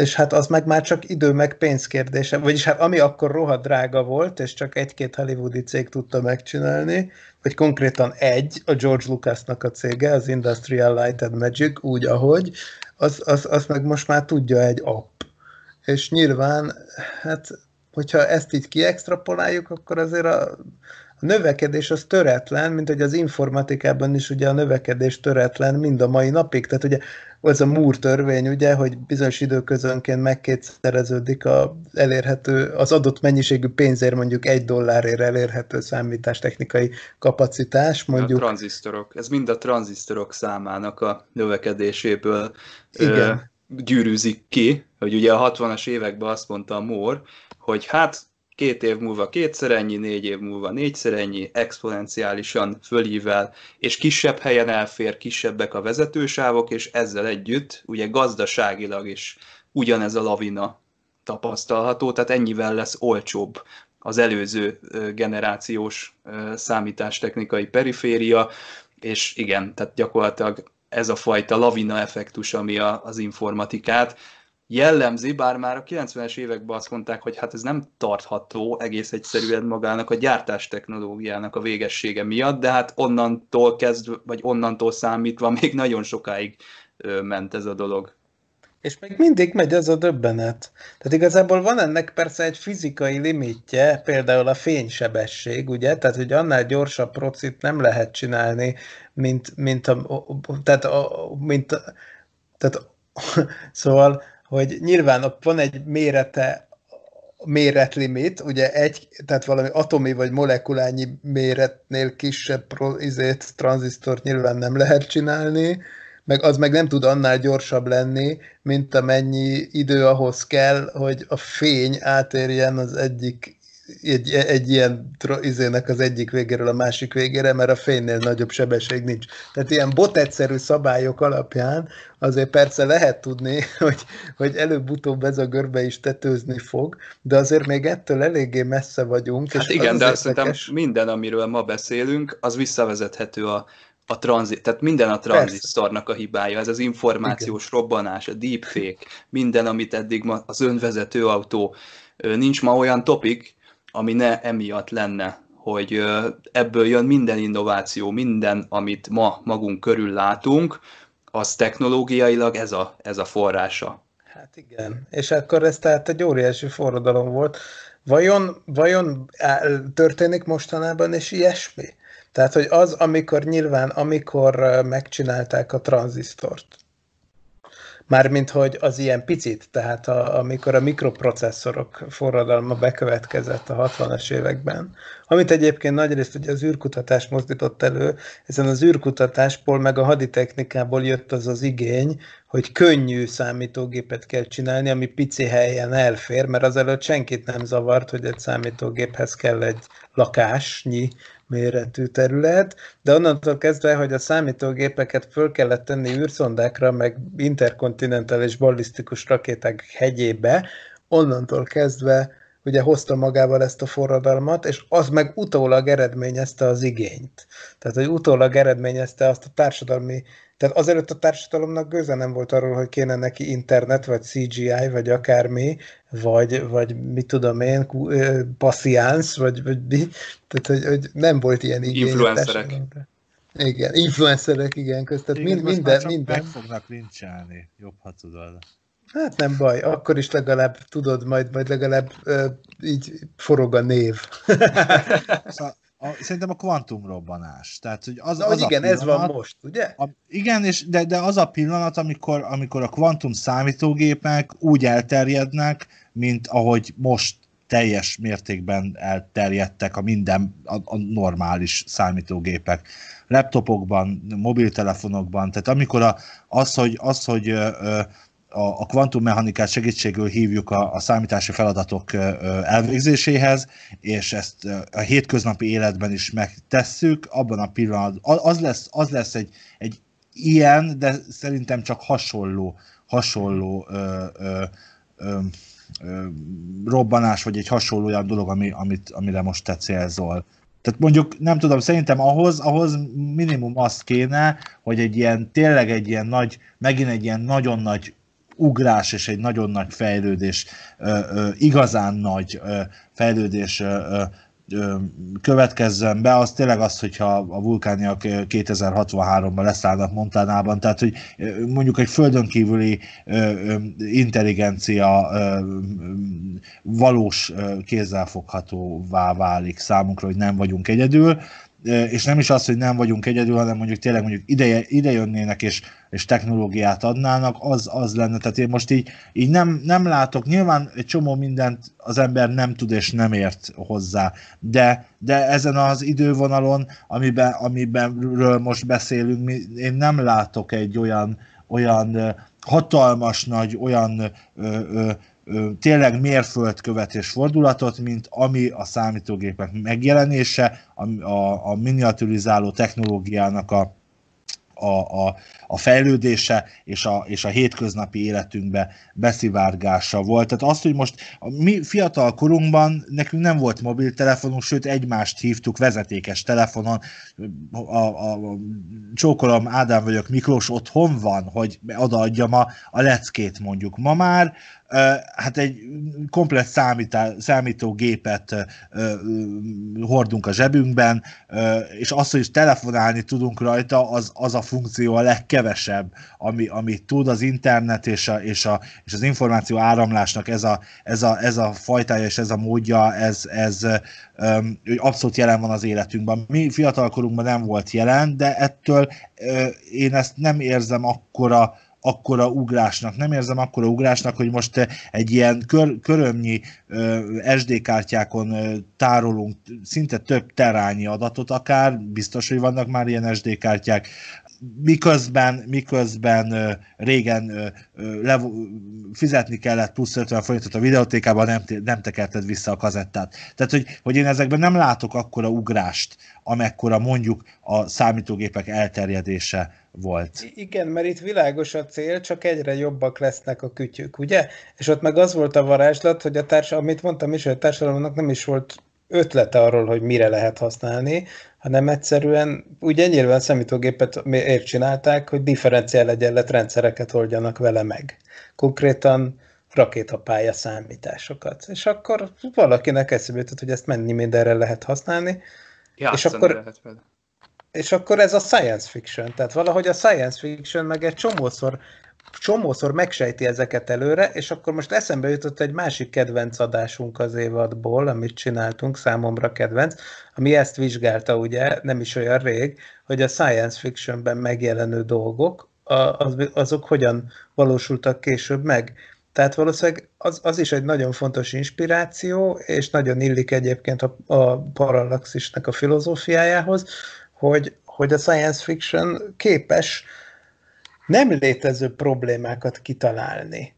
és hát az meg már csak idő meg pénz kérdése, vagyis hát ami akkor rohadt drága volt, és csak egy-két hollywoodi cég tudta megcsinálni, vagy konkrétan egy, a George Lucasnak a cége, az Industrial Light and Magic, úgy ahogy, az, az, az meg most már tudja egy app. És nyilván, hát hogyha ezt így kiextrapoláljuk, akkor azért a a növekedés az töretlen, mint hogy az informatikában is ugye a növekedés töretlen mind a mai napig. Tehát ugye az a Moore törvény, ugye, hogy bizonyos időközönként megkétszereződik a elérhető, az adott mennyiségű pénzért mondjuk egy dollárért elérhető számítástechnikai kapacitás. Mondjuk. A tranzisztorok, ez mind a tranzisztorok számának a növekedéséből Igen. Ö, gyűrűzik ki, hogy ugye a 60-as években azt mondta a Moore, hogy hát két év múlva kétszer ennyi, négy év múlva négyszer ennyi, exponenciálisan fölível, és kisebb helyen elfér, kisebbek a vezetősávok, és ezzel együtt ugye gazdaságilag is ugyanez a lavina tapasztalható, tehát ennyivel lesz olcsóbb az előző generációs számítástechnikai periféria, és igen, tehát gyakorlatilag ez a fajta lavina effektus, ami az informatikát jellemzi, bár már a 90-es években azt mondták, hogy hát ez nem tartható egész egyszerűen magának a gyártás technológiának a végessége miatt, de hát onnantól kezd, vagy onnantól számítva még nagyon sokáig ment ez a dolog. És még mindig megy ez a döbbenet. Tehát igazából van ennek persze egy fizikai limitje, például a fénysebesség, ugye? Tehát, hogy annál gyorsabb procit nem lehet csinálni, mint, mint, a, tehát a, mint a, tehát Szóval hogy nyilván van egy mérete, méretlimit, ugye egy, tehát valami atomi vagy molekulányi méretnél kisebb izét, tranzisztort nyilván nem lehet csinálni, meg az meg nem tud annál gyorsabb lenni, mint amennyi idő ahhoz kell, hogy a fény átérjen az egyik egy, egy ilyen izének az egyik végéről a másik végére, mert a fénynél nagyobb sebesség nincs. Tehát ilyen botegyszerű szabályok alapján azért persze lehet tudni, hogy, hogy előbb-utóbb ez a görbe is tetőzni fog, de azért még ettől eléggé messze vagyunk. Hát és igen, de azt szerintem minden, amiről ma beszélünk, az visszavezethető a a transzi- tehát minden a tranzisztornak a hibája, ez az információs Igen. robbanás, a deepfake, minden, amit eddig ma az önvezető autó, nincs ma olyan topik, ami ne emiatt lenne, hogy ebből jön minden innováció, minden, amit ma magunk körül látunk, az technológiailag ez a, ez a forrása. Hát igen, és akkor ez tehát egy óriási forradalom volt. Vajon, vajon történik mostanában is ilyesmi? Tehát, hogy az, amikor nyilván, amikor megcsinálták a tranzisztort, Mármint, hogy az ilyen picit, tehát a, amikor a mikroprocesszorok forradalma bekövetkezett a 60-as években, amit egyébként nagyrészt ugye az űrkutatás mozdított elő, ezen az űrkutatásból meg a haditechnikából jött az az igény, hogy könnyű számítógépet kell csinálni, ami pici helyen elfér, mert azelőtt senkit nem zavart, hogy egy számítógéphez kell egy lakásnyi méretű terület, de onnantól kezdve, hogy a számítógépeket föl kellett tenni űrszondákra, meg interkontinentális ballisztikus rakéták hegyébe, onnantól kezdve ugye hozta magával ezt a forradalmat, és az meg utólag eredményezte az igényt. Tehát, hogy utólag eredményezte azt a társadalmi tehát azelőtt a társadalomnak gőze nem volt arról, hogy kéne neki internet, vagy CGI, vagy akármi, vagy, vagy mit tudom én, passziánsz, vagy, vagy mi. Tehát, hogy, hogy nem volt ilyen igény. Influencerek. Igen, influencerek, igen, közt. Tehát igen, mind, minden, minden. Meg fognak lincsálni, jobb, ha tudod. Hát nem baj, akkor is legalább tudod, majd, majd legalább uh, így forog a név. szóval a, szerintem a kvantumrobbanás. Tehát, hogy az, Na, az igen, pillanat, ez van most, ugye? A, igen, és de, de az a pillanat, amikor, amikor a kvantum számítógépek úgy elterjednek, mint ahogy most teljes mértékben elterjedtek a minden a, a normális számítógépek. Laptopokban, mobiltelefonokban, tehát amikor a, az, hogy, az, hogy ö, ö, a, a kvantummechanikát segítségül hívjuk a, a számítási feladatok elvégzéséhez, és ezt a hétköznapi életben is megtesszük, abban a pillanatban, az lesz, az lesz egy, egy ilyen, de szerintem csak hasonló, hasonló ö, ö, ö, ö, robbanás, vagy egy hasonló olyan dolog, ami, amit, amire most te célzol. Tehát mondjuk, nem tudom, szerintem ahhoz, ahhoz minimum az kéne, hogy egy ilyen, tényleg egy ilyen nagy, megint egy ilyen nagyon nagy ugrás és egy nagyon nagy fejlődés, igazán nagy fejlődés következzen be, az tényleg az, hogyha a vulkániak 2063-ban leszállnak Montanában, tehát hogy mondjuk egy földön kívüli intelligencia valós kézzelfoghatóvá válik számunkra, hogy nem vagyunk egyedül, és nem is az, hogy nem vagyunk egyedül, hanem mondjuk tényleg mondjuk ide, ide jönnének és, és technológiát adnának, az, az lenne. Tehát én most így, így nem, nem látok, nyilván egy csomó mindent az ember nem tud és nem ért hozzá, de, de ezen az idővonalon, amiben, amiben most beszélünk, mi, én nem látok egy olyan, olyan hatalmas nagy, olyan ö, ö, tényleg mérföldkövet és fordulatot, mint ami a számítógépek megjelenése, a, a, a miniaturizáló technológiának a, a, a, a fejlődése és a, és a hétköznapi életünkbe beszivárgása volt. Tehát azt, hogy most a mi fiatal korunkban nekünk nem volt mobiltelefonunk, sőt egymást hívtuk vezetékes telefonon. A, a, a csókolom, Ádám vagyok, Miklós otthon van, hogy odaadjam a, a leckét mondjuk. Ma már hát egy komplet számítá, számítógépet hordunk a zsebünkben, és azt, hogy telefonálni tudunk rajta, az, az a funkció a legkevesebb, ami, ami tud az internet és, a, és, a, és az információ áramlásnak ez a, ez, a, ez a fajtája és ez a módja, ez, ez hogy abszolút jelen van az életünkben. Mi fiatalkorunkban nem volt jelen, de ettől én ezt nem érzem akkora akkora ugrásnak, nem érzem akkora ugrásnak, hogy most eh, egy ilyen kör, körömnyi eh, SD kártyákon eh, tárolunk szinte több terányi adatot akár, biztos, hogy vannak már ilyen SD kártyák, miközben, miközben régen le, fizetni kellett plusz 50 forintot a videótékában, nem, nem tekerted vissza a kazettát. Tehát, hogy, hogy én ezekben nem látok akkora ugrást, amekkora mondjuk a számítógépek elterjedése volt. Igen, mert itt világos a cél, csak egyre jobbak lesznek a kütyük, ugye? És ott meg az volt a varázslat, hogy a társ, amit mondtam is, hogy a társadalomnak nem is volt ötlete arról, hogy mire lehet használni, hanem egyszerűen úgy ennyire a számítógépet miért csinálták, hogy differenciál egyenlet rendszereket oldjanak vele meg. Konkrétan rakétapálya számításokat. És akkor valakinek eszébe jutott, hogy ezt menni mindenre lehet használni. Ja, és akkor, lehet És akkor ez a science fiction. Tehát valahogy a science fiction meg egy csomószor csomószor megsejti ezeket előre, és akkor most eszembe jutott egy másik kedvenc adásunk az évadból, amit csináltunk, számomra kedvenc, ami ezt vizsgálta ugye, nem is olyan rég, hogy a science fictionben megjelenő dolgok, azok hogyan valósultak később meg. Tehát valószínűleg az, az is egy nagyon fontos inspiráció, és nagyon illik egyébként a, a parallaxisnek a filozófiájához, hogy, hogy a science fiction képes uh, nem létező problémákat kitalálni.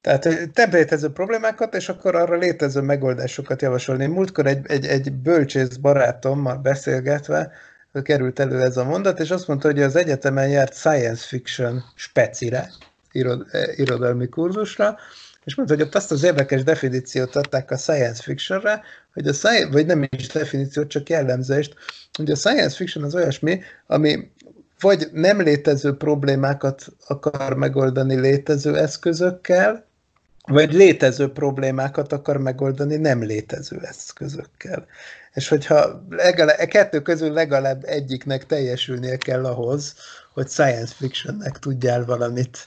Tehát te létező problémákat, és akkor arra létező megoldásokat javasolni. Múltkor egy, egy, egy bölcsész barátommal beszélgetve került elő ez a mondat, és azt mondta, hogy az egyetemen járt science fiction specire, irod, irodalmi kurzusra, és mondta, hogy ott azt az érdekes definíciót adták a science fictionre, hogy a science, vagy nem is definíciót, csak jellemzést, hogy a science fiction az olyasmi, ami vagy nem létező problémákat akar megoldani létező eszközökkel, vagy létező problémákat akar megoldani nem létező eszközökkel. És hogyha legalább, e kettő közül legalább egyiknek teljesülnie kell ahhoz, hogy science fictionnek tudjál valamit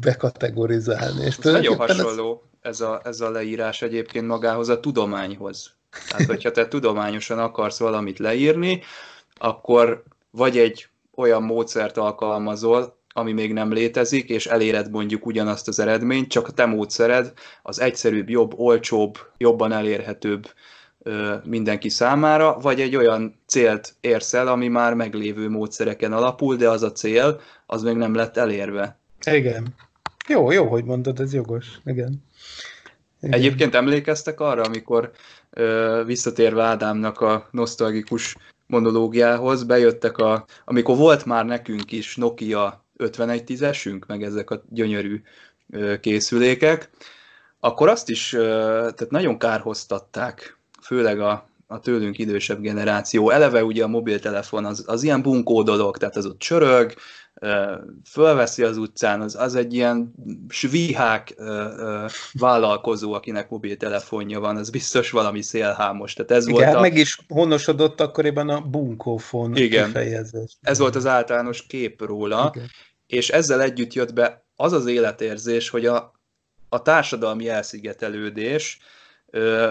bekategorizálni. És ez nagyon hasonló ez... Ez, a, ez a leírás egyébként magához, a tudományhoz. Tehát, hogyha te tudományosan akarsz valamit leírni, akkor vagy egy olyan módszert alkalmazol, ami még nem létezik, és eléred mondjuk ugyanazt az eredményt, csak a te módszered az egyszerűbb, jobb, olcsóbb, jobban elérhetőbb ö, mindenki számára, vagy egy olyan célt érsz el, ami már meglévő módszereken alapul, de az a cél, az még nem lett elérve. Igen. Jó, jó, hogy mondod, ez jogos. Igen. Igen. Egyébként emlékeztek arra, amikor ö, visszatérve Ádámnak a nosztalgikus monológiához bejöttek a, amikor volt már nekünk is Nokia 5110-esünk, meg ezek a gyönyörű készülékek, akkor azt is tehát nagyon kárhoztatták, főleg a a tőlünk idősebb generáció. Eleve ugye a mobiltelefon az, az ilyen bunkó dolog, tehát az ott csörög, fölveszi az utcán, az, az egy ilyen svihák vállalkozó, akinek mobiltelefonja van, az biztos valami szélhámos. Tehát ez Igen, volt hát a... meg is honosodott akkoriban a bunkófon Igen. kifejezés. Ez volt az általános kép róla, Igen. és ezzel együtt jött be az az életérzés, hogy a, a társadalmi elszigetelődés,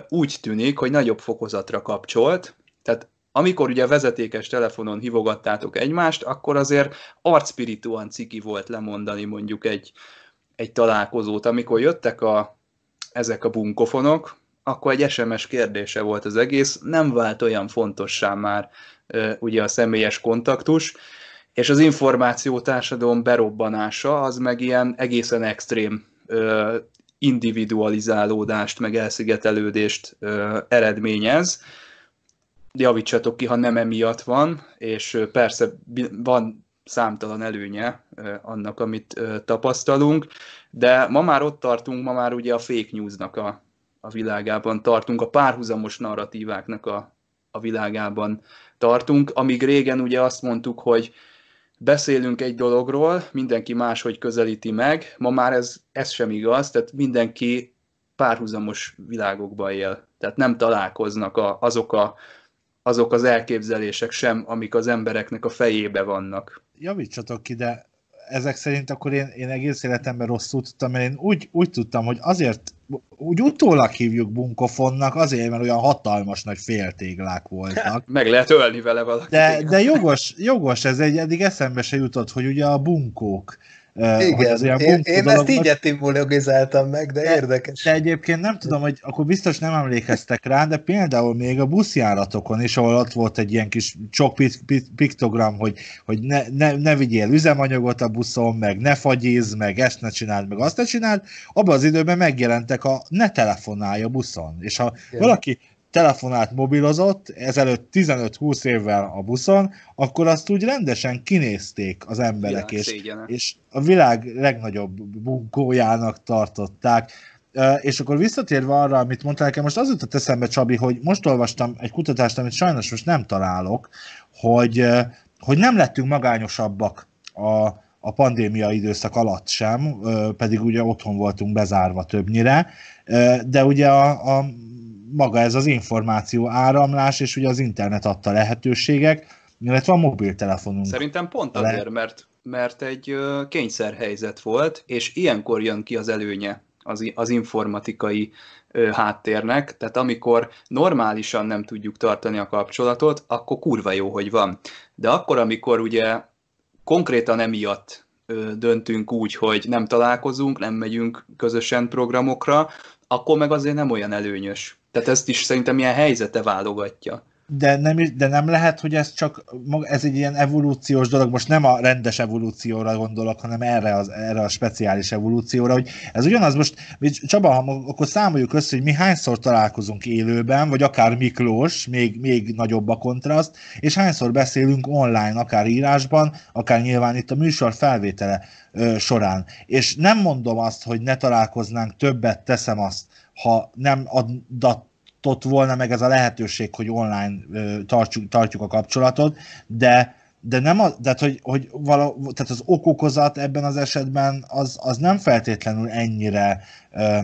úgy tűnik, hogy nagyobb fokozatra kapcsolt, tehát amikor ugye vezetékes telefonon hívogattátok egymást, akkor azért arcspiritúan ciki volt lemondani mondjuk egy, egy találkozót. Amikor jöttek a, ezek a bunkofonok, akkor egy SMS kérdése volt az egész, nem vált olyan fontossá már ugye a személyes kontaktus, és az információtársadalom berobbanása az meg ilyen egészen extrém individualizálódást, meg elszigetelődést ö, eredményez. Javítsatok ki, ha nem emiatt van, és persze van számtalan előnye ö, annak, amit ö, tapasztalunk, de ma már ott tartunk, ma már ugye a fake newsnak a, a világában tartunk, a párhuzamos narratíváknak a, a világában tartunk, amíg régen ugye azt mondtuk, hogy beszélünk egy dologról, mindenki máshogy közelíti meg, ma már ez, ez sem igaz, tehát mindenki párhuzamos világokban él. Tehát nem találkoznak a, azok, a, azok az elképzelések sem, amik az embereknek a fejébe vannak. Javítsatok ki, de ezek szerint akkor én, én egész életemben rosszul tudtam, mert én úgy, úgy tudtam, hogy azért úgy utólag hívjuk bunkofonnak, azért, mert olyan hatalmas nagy féltéglák voltak. Meg lehet ölni vele valakit. De, de jogos, jogos, ez egy eddig eszembe se jutott, hogy ugye a bunkók Eh, Igen, én, én ezt így etimologizáltam meg, de, érdekes. De egyébként nem tudom, hogy akkor biztos nem emlékeztek rá, de például még a buszjáratokon is, ahol ott volt egy ilyen kis csok piktogram, hogy, hogy ne, ne, ne vigyél üzemanyagot a buszon, meg ne fagyízz meg ezt ne csináld, meg azt ne csináld, abban az időben megjelentek a ne telefonálja buszon. És ha Igen. valaki telefonált, mobilozott, ezelőtt 15-20 évvel a buszon, akkor azt úgy rendesen kinézték az emberek, és, és a világ legnagyobb bunkójának tartották. És akkor visszatérve arra, amit mondtál nekem, most az jutott eszembe, Csabi, hogy most olvastam egy kutatást, amit sajnos most nem találok, hogy, hogy nem lettünk magányosabbak a, a pandémia időszak alatt sem, pedig ugye otthon voltunk bezárva többnyire, de ugye a, a maga ez az információ áramlás, és ugye az internet adta lehetőségek, illetve a mobiltelefonunk. Szerintem pont azért, mert, mert egy kényszerhelyzet volt, és ilyenkor jön ki az előnye az, az informatikai háttérnek, tehát amikor normálisan nem tudjuk tartani a kapcsolatot, akkor kurva jó, hogy van. De akkor, amikor ugye konkrétan emiatt döntünk úgy, hogy nem találkozunk, nem megyünk közösen programokra, akkor meg azért nem olyan előnyös. Tehát ezt is szerintem ilyen helyzete válogatja. De nem, de nem lehet, hogy ez csak ez egy ilyen evolúciós dolog, most nem a rendes evolúcióra gondolok, hanem erre, az, erre a speciális evolúcióra, hogy ez ugyanaz most, Csaba, ha akkor számoljuk össze, hogy mi hányszor találkozunk élőben, vagy akár Miklós, még, még nagyobb a kontraszt, és hányszor beszélünk online, akár írásban, akár nyilván itt a műsor felvétele során. És nem mondom azt, hogy ne találkoznánk többet, teszem azt, ha nem adatott volna meg ez a lehetőség, hogy online tartjuk, tartjuk a kapcsolatot, de de nem a, tehát, hogy, hogy vala, tehát az okokozat ebben az esetben az, az nem feltétlenül ennyire ö,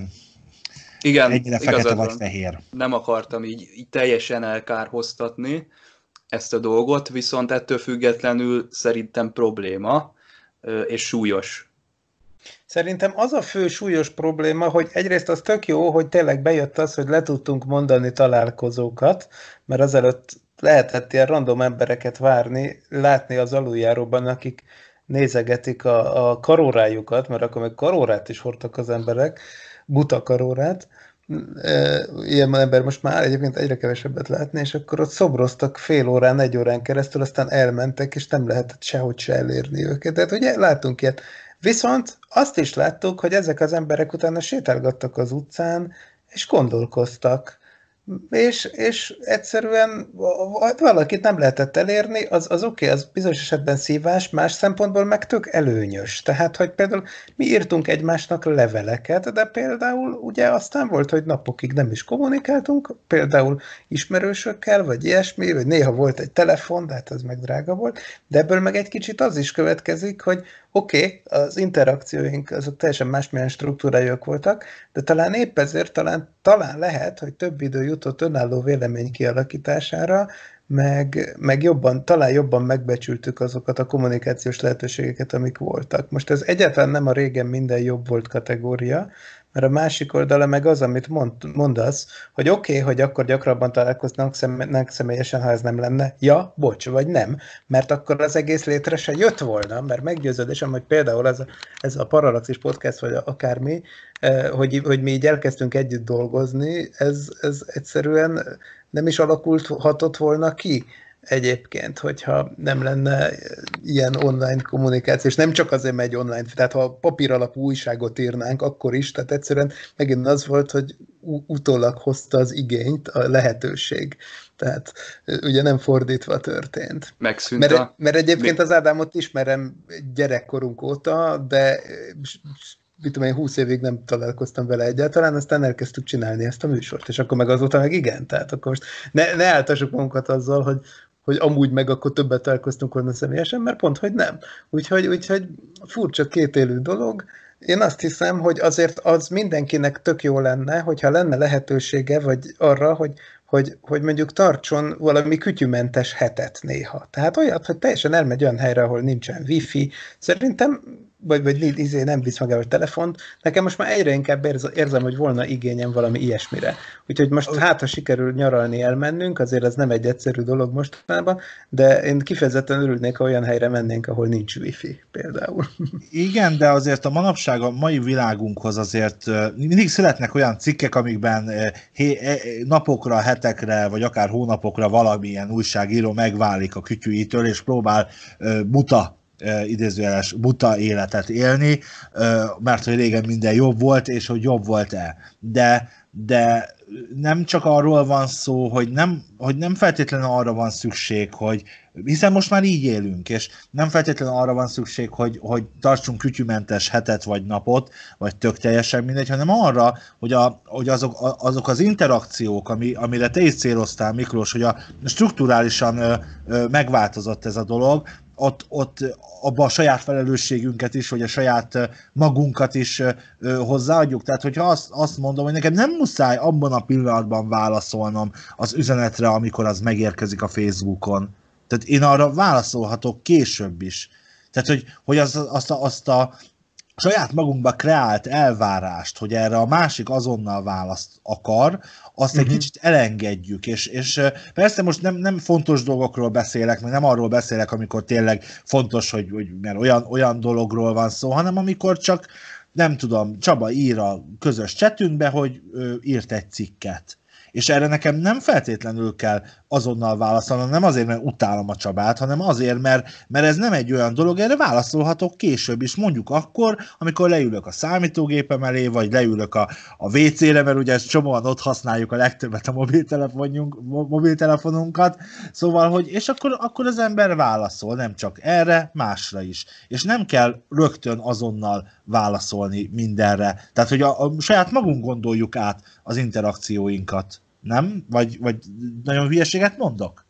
igen, ennyire fekete vagy van. fehér. Nem akartam így, így teljesen elkárhoztatni ezt a dolgot, viszont ettől függetlenül szerintem probléma és súlyos Szerintem az a fő súlyos probléma, hogy egyrészt az tök jó, hogy tényleg bejött az, hogy le tudtunk mondani találkozókat, mert azelőtt lehetett ilyen random embereket várni, látni az aluljáróban, akik nézegetik a, a karórájukat, mert akkor meg karórát is hordtak az emberek, buta karórát, ilyen ember most már egyébként egyre kevesebbet látni, és akkor ott szobroztak fél órán, egy órán keresztül, aztán elmentek, és nem lehetett sehogy se elérni őket. Tehát ugye látunk ilyet Viszont azt is láttuk, hogy ezek az emberek utána sétálgattak az utcán, és gondolkoztak. És, és egyszerűen valakit nem lehetett elérni, az, az oké, okay, az bizonyos esetben szívás, más szempontból meg tök előnyös. Tehát, hogy például mi írtunk egymásnak leveleket, de például ugye aztán volt, hogy napokig nem is kommunikáltunk, például ismerősökkel, vagy ilyesmi, vagy néha volt egy telefon, de hát az meg drága volt, de ebből meg egy kicsit az is következik, hogy Oké, okay, az interakcióink azok teljesen másmilyen struktúrájuk voltak, de talán épp ezért talán, talán lehet, hogy több idő jutott önálló vélemény kialakítására, meg, meg jobban, talán jobban megbecsültük azokat a kommunikációs lehetőségeket, amik voltak. Most ez egyáltalán nem a régen minden jobb volt kategória, mert a másik oldala meg az, amit mond, mondasz, hogy oké, okay, hogy akkor gyakrabban találkoznak személy, személyesen, ha ez nem lenne, ja, bocs, vagy nem, mert akkor az egész létre se jött volna, mert meggyőződésem, hogy például ez, a, ez a Paralaxis podcast, vagy akármi, eh, hogy, hogy mi így elkezdtünk együtt dolgozni, ez, ez egyszerűen nem is alakulhatott volna ki egyébként, hogyha nem lenne ilyen online kommunikáció, és nem csak azért megy online, tehát ha papír alapú újságot írnánk, akkor is, tehát egyszerűen megint az volt, hogy utólag hozta az igényt a lehetőség. Tehát ugye nem fordítva történt. Megszűnt mert, a... mert egyébként az Ádámot ismerem gyerekkorunk óta, de mit tudom én, húsz évig nem találkoztam vele egyáltalán, aztán elkezdtük csinálni ezt a műsort, és akkor meg azóta meg igen, tehát akkor most ne, ne áltassuk magunkat azzal, hogy hogy amúgy meg akkor többet találkoztunk volna személyesen, mert pont, hogy nem. Úgyhogy, úgyhogy furcsa kétélű dolog. Én azt hiszem, hogy azért az mindenkinek tök jó lenne, hogyha lenne lehetősége vagy arra, hogy hogy, hogy mondjuk tartson valami kütyümentes hetet néha. Tehát olyat, hogy teljesen elmegy olyan helyre, ahol nincsen wifi. Szerintem vagy, vagy izé nem visz magával a telefont. Nekem most már egyre inkább érzem, hogy volna igényem valami ilyesmire. Úgyhogy most hát, ha sikerül nyaralni elmennünk, azért ez nem egy egyszerű dolog mostanában, de én kifejezetten örülnék, ha olyan helyre mennénk, ahol nincs wifi például. Igen, de azért a manapság a mai világunkhoz azért mindig születnek olyan cikkek, amikben hé, e, e, napokra, hetekre, vagy akár hónapokra valamilyen újságíró megválik a kütyűitől, és próbál buta idézőjeles buta életet élni, mert hogy régen minden jobb volt, és hogy jobb volt-e. De, de nem csak arról van szó, hogy nem, hogy nem feltétlenül arra van szükség, hogy hiszen most már így élünk, és nem feltétlenül arra van szükség, hogy, hogy tartsunk kütyümentes hetet vagy napot, vagy tök teljesen mindegy, hanem arra, hogy, a, hogy azok, a, azok, az interakciók, ami, amire te is céloztál, Miklós, hogy a strukturálisan ö, ö, megváltozott ez a dolog, ott, ott abba a saját felelősségünket is, vagy a saját magunkat is hozzáadjuk. Tehát, hogyha azt, azt mondom, hogy nekem nem muszáj abban a pillanatban válaszolnom az üzenetre, amikor az megérkezik a Facebookon. Tehát én arra válaszolhatok később is. Tehát, hogy, hogy azt, azt, a, azt a saját magunkba kreált elvárást, hogy erre a másik azonnal választ akar, azt uh-huh. egy mhm. kicsit elengedjük, és, és persze most nem, nem fontos dolgokról beszélek, meg nem arról beszélek, amikor tényleg fontos, hogy, hogy mert olyan, olyan dologról van szó, hanem amikor csak, nem tudom, Csaba ír a közös csetünkbe, hogy ő, írt egy cikket és erre nekem nem feltétlenül kell azonnal válaszolnom, nem azért, mert utálom a Csabát, hanem azért, mert, mert ez nem egy olyan dolog, erre válaszolhatok később is, mondjuk akkor, amikor leülök a számítógépem elé, vagy leülök a, a WC-re, mert ugye ezt csomóan ott használjuk a legtöbbet a mobiltelefonunk, mobiltelefonunkat, szóval, hogy és akkor, akkor az ember válaszol, nem csak erre, másra is. És nem kell rögtön azonnal válaszolni mindenre. Tehát, hogy a, a saját magunk gondoljuk át az interakcióinkat. Nem? Vagy, vagy nagyon hülyeséget mondok?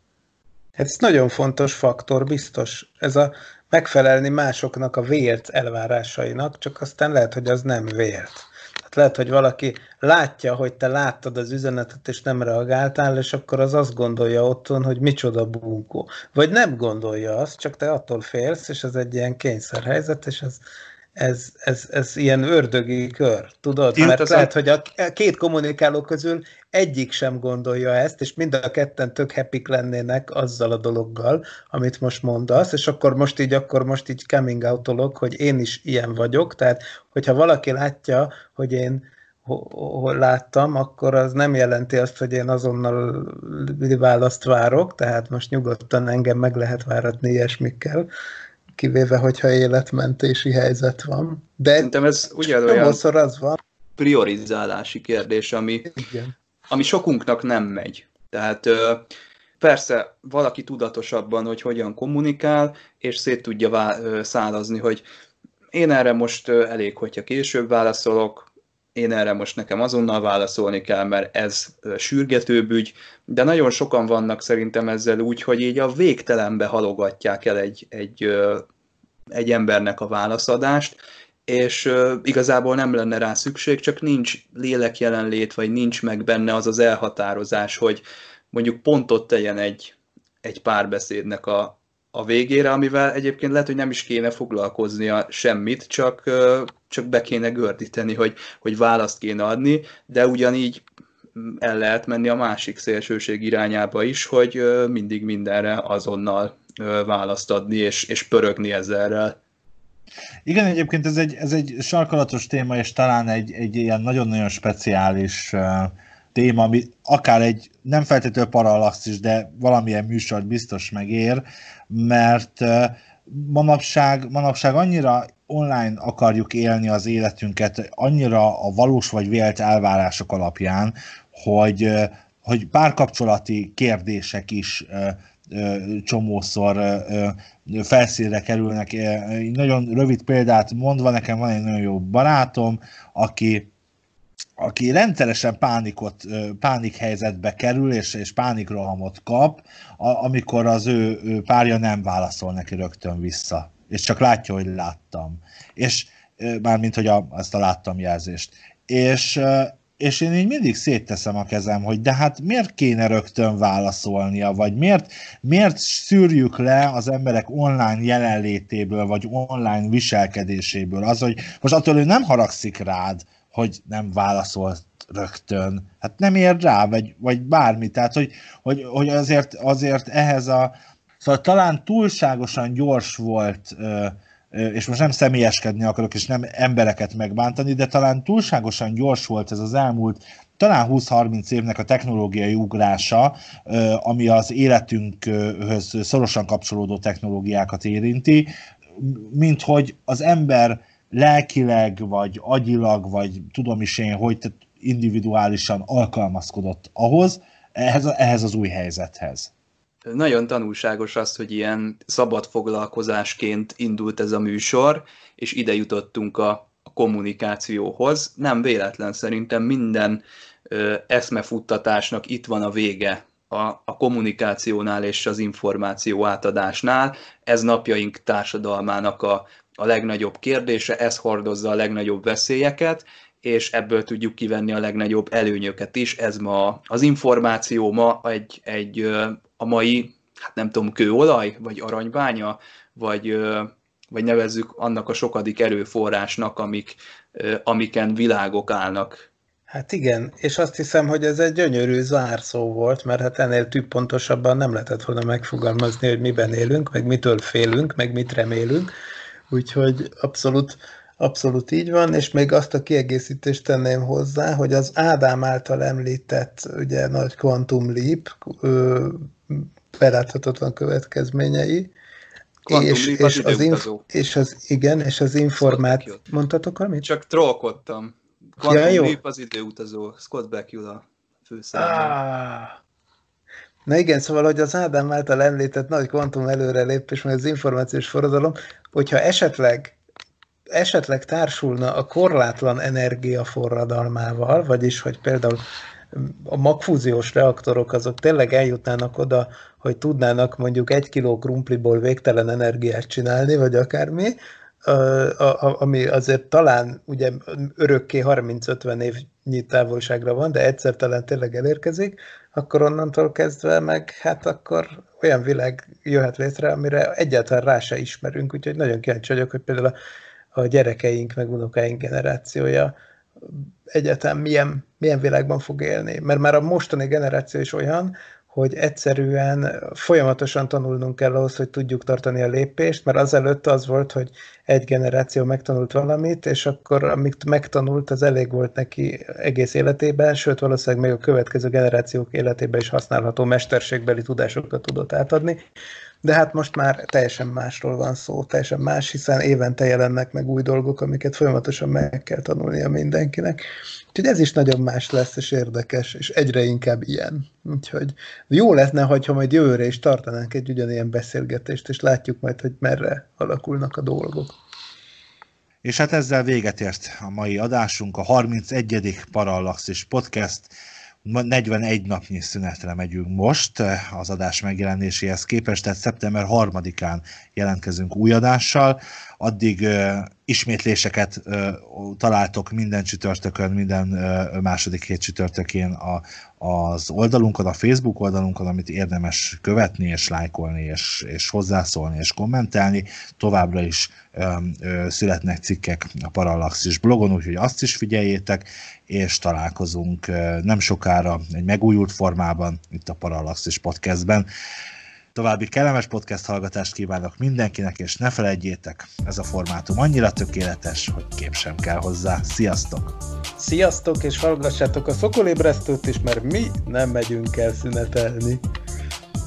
Hát ez nagyon fontos faktor, biztos. Ez a megfelelni másoknak a vért elvárásainak, csak aztán lehet, hogy az nem vért. Tehát lehet, hogy valaki látja, hogy te láttad az üzenetet, és nem reagáltál, és akkor az azt gondolja otthon, hogy micsoda bunkó. Vagy nem gondolja azt, csak te attól félsz, és ez egy ilyen kényszerhelyzet, és ez ez, ez, ez ilyen ördögi kör, tudod? Én Mert teszem. lehet, hogy a két kommunikáló közül egyik sem gondolja ezt, és mind a ketten tök happy lennének azzal a dologgal, amit most mondasz, és akkor most így, akkor most így coming out hogy én is ilyen vagyok, tehát hogyha valaki látja, hogy én hol láttam, akkor az nem jelenti azt, hogy én azonnal választ várok, tehát most nyugodtan engem meg lehet váratni ilyesmikkel, kivéve, hogyha életmentési helyzet van. De Szerintem ez ugyanolyan az van. priorizálási kérdés, ami, Igen. ami sokunknak nem megy. Tehát persze valaki tudatosabban, hogy hogyan kommunikál, és szét tudja szálazni, hogy én erre most elég, hogyha később válaszolok, én erre most nekem azonnal válaszolni kell, mert ez sürgetőbb ügy, de nagyon sokan vannak szerintem ezzel úgy, hogy így a végtelenbe halogatják el egy, egy, egy embernek a válaszadást, és igazából nem lenne rá szükség, csak nincs lélek jelenlét, vagy nincs meg benne az az elhatározás, hogy mondjuk pontot tegyen egy, egy párbeszédnek a, a végére, amivel egyébként lehet, hogy nem is kéne foglalkoznia semmit, csak, csak be kéne gördíteni, hogy, hogy választ kéne adni, de ugyanígy el lehet menni a másik szélsőség irányába is, hogy mindig mindenre azonnal választ adni és, és pörögni ezzel. Igen, egyébként ez egy, ez egy sarkalatos téma, és talán egy, egy ilyen nagyon-nagyon speciális uh, téma, ami akár egy nem feltétlenül parallax is, de valamilyen műsor biztos megér, mert manapság, manapság annyira online akarjuk élni az életünket, annyira a valós vagy vélt elvárások alapján, hogy, hogy párkapcsolati kérdések is csomószor felszínre kerülnek. Nagyon rövid példát mondva, nekem van egy nagyon jó barátom, aki aki rendszeresen pánikot, pánik helyzetbe kerül, és, és pánikrohamot kap, a, amikor az ő, ő párja nem válaszol neki rögtön vissza, és csak látja, hogy láttam. És mármint, hogy a, azt a láttam jelzést. És, és én így mindig szétteszem a kezem, hogy de hát miért kéne rögtön válaszolnia, vagy miért, miért szűrjük le az emberek online jelenlétéből, vagy online viselkedéséből az, hogy most attól ő nem haragszik rád, hogy nem válaszolt rögtön. Hát nem ér rá, vagy, vagy bármi. Tehát, hogy, hogy, hogy azért, azért ehhez a... Szóval talán túlságosan gyors volt, és most nem személyeskedni akarok, és nem embereket megbántani, de talán túlságosan gyors volt ez az elmúlt talán 20-30 évnek a technológiai ugrása, ami az életünkhöz szorosan kapcsolódó technológiákat érinti, mint hogy az ember lelkileg, vagy agyilag, vagy tudom is én, hogy te individuálisan alkalmazkodott ahhoz, ehhez, ehhez az új helyzethez. Nagyon tanulságos az, hogy ilyen szabad foglalkozásként indult ez a műsor, és ide jutottunk a, a kommunikációhoz. Nem véletlen szerintem minden ö, eszmefuttatásnak itt van a vége a, a kommunikációnál és az információ átadásnál. Ez napjaink társadalmának a a legnagyobb kérdése, ez hordozza a legnagyobb veszélyeket, és ebből tudjuk kivenni a legnagyobb előnyöket is. Ez ma az információ ma egy, egy a mai, hát nem tudom, kőolaj, vagy aranybánya, vagy, vagy nevezzük annak a sokadik erőforrásnak, amik, amiken világok állnak. Hát igen, és azt hiszem, hogy ez egy gyönyörű zárszó volt, mert hát ennél több pontosabban nem lehetett volna megfogalmazni, hogy miben élünk, meg mitől félünk, meg mit remélünk. Úgyhogy abszolút, abszolút így van, és még azt a kiegészítést tenném hozzá, hogy az Ádám által említett ugye nagy quantum leap ö, beláthatatlan következményei, és, Leap, és, az, az inf- és az igen, és az informát... Mondtatok amit? Csak trollkodtam. Quantum ja, jó. Leap az időutazó, Scott Bakula főszereplő. Ah, Na igen, szóval, hogy az Ádám által említett nagy kvantum előrelépés, meg az információs forradalom, hogyha esetleg esetleg társulna a korlátlan energia forradalmával, vagyis, hogy például a magfúziós reaktorok azok tényleg eljutnának oda, hogy tudnának mondjuk egy kiló krumpliból végtelen energiát csinálni, vagy akármi, ami azért talán ugye örökké 30-50 év nyi távolságra van, de egyszer talán tényleg elérkezik, akkor onnantól kezdve meg hát akkor olyan világ jöhet létre, amire egyáltalán rá se ismerünk, úgyhogy nagyon kíváncsi vagyok, hogy például a, a gyerekeink, meg unokáink generációja egyáltalán milyen, milyen világban fog élni. Mert már a mostani generáció is olyan, hogy egyszerűen folyamatosan tanulnunk kell ahhoz, hogy tudjuk tartani a lépést, mert azelőtt az volt, hogy egy generáció megtanult valamit, és akkor amit megtanult, az elég volt neki egész életében, sőt valószínűleg még a következő generációk életében is használható mesterségbeli tudásokat tudott átadni. De hát most már teljesen másról van szó, teljesen más, hiszen évente jelennek meg új dolgok, amiket folyamatosan meg kell tanulnia mindenkinek. Úgyhogy ez is nagyon más lesz, és érdekes, és egyre inkább ilyen. Úgyhogy jó lenne, hogyha majd jövőre is tartanánk egy ugyanilyen beszélgetést, és látjuk majd, hogy merre alakulnak a dolgok. És hát ezzel véget ért a mai adásunk, a 31. Parallaxis Podcast. 41 napnyi szünetre megyünk most eh, az adás megjelenéséhez képest, tehát szeptember 3-án jelentkezünk új adással. Addig uh, ismétléseket uh, találtok minden csütörtökön, minden uh, második hét csütörtökén a, az oldalunkon, a Facebook oldalunkon, amit érdemes követni és lájkolni, és, és hozzászólni, és kommentelni. Továbbra is um, születnek cikkek a Parallaxis blogon, úgyhogy azt is figyeljétek, és találkozunk nem sokára egy megújult formában itt a Parallaxis Podcastben. További kellemes podcast hallgatást kívánok mindenkinek, és ne felejtjétek, ez a formátum annyira tökéletes, hogy kép sem kell hozzá. Sziasztok! Sziasztok, és hallgassátok a szokolébresztőt is, mert mi nem megyünk el szünetelni.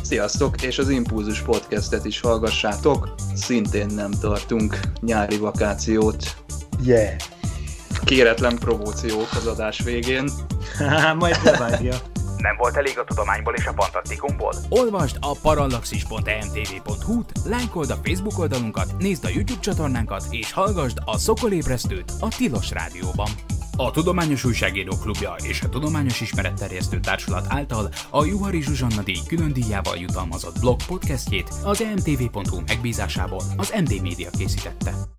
Sziasztok, és az Impulzus podcastet is hallgassátok, szintén nem tartunk nyári vakációt. Yeah! kéretlen provóciók az adás végén. Majd levágja. Nem volt elég a tudományból és a fantasztikumból? Olvasd a parallaxis.emtv.hu-t, lájkold a Facebook oldalunkat, nézd a YouTube csatornánkat, és hallgassd a Szokolébresztőt a Tilos Rádióban. A Tudományos Újságíró Klubja és a Tudományos Ismeretterjesztő Társulat által a Juhari Zsuzsanna díj külön díjával jutalmazott blog podcastjét az emtv.hu megbízásából az MD Media készítette.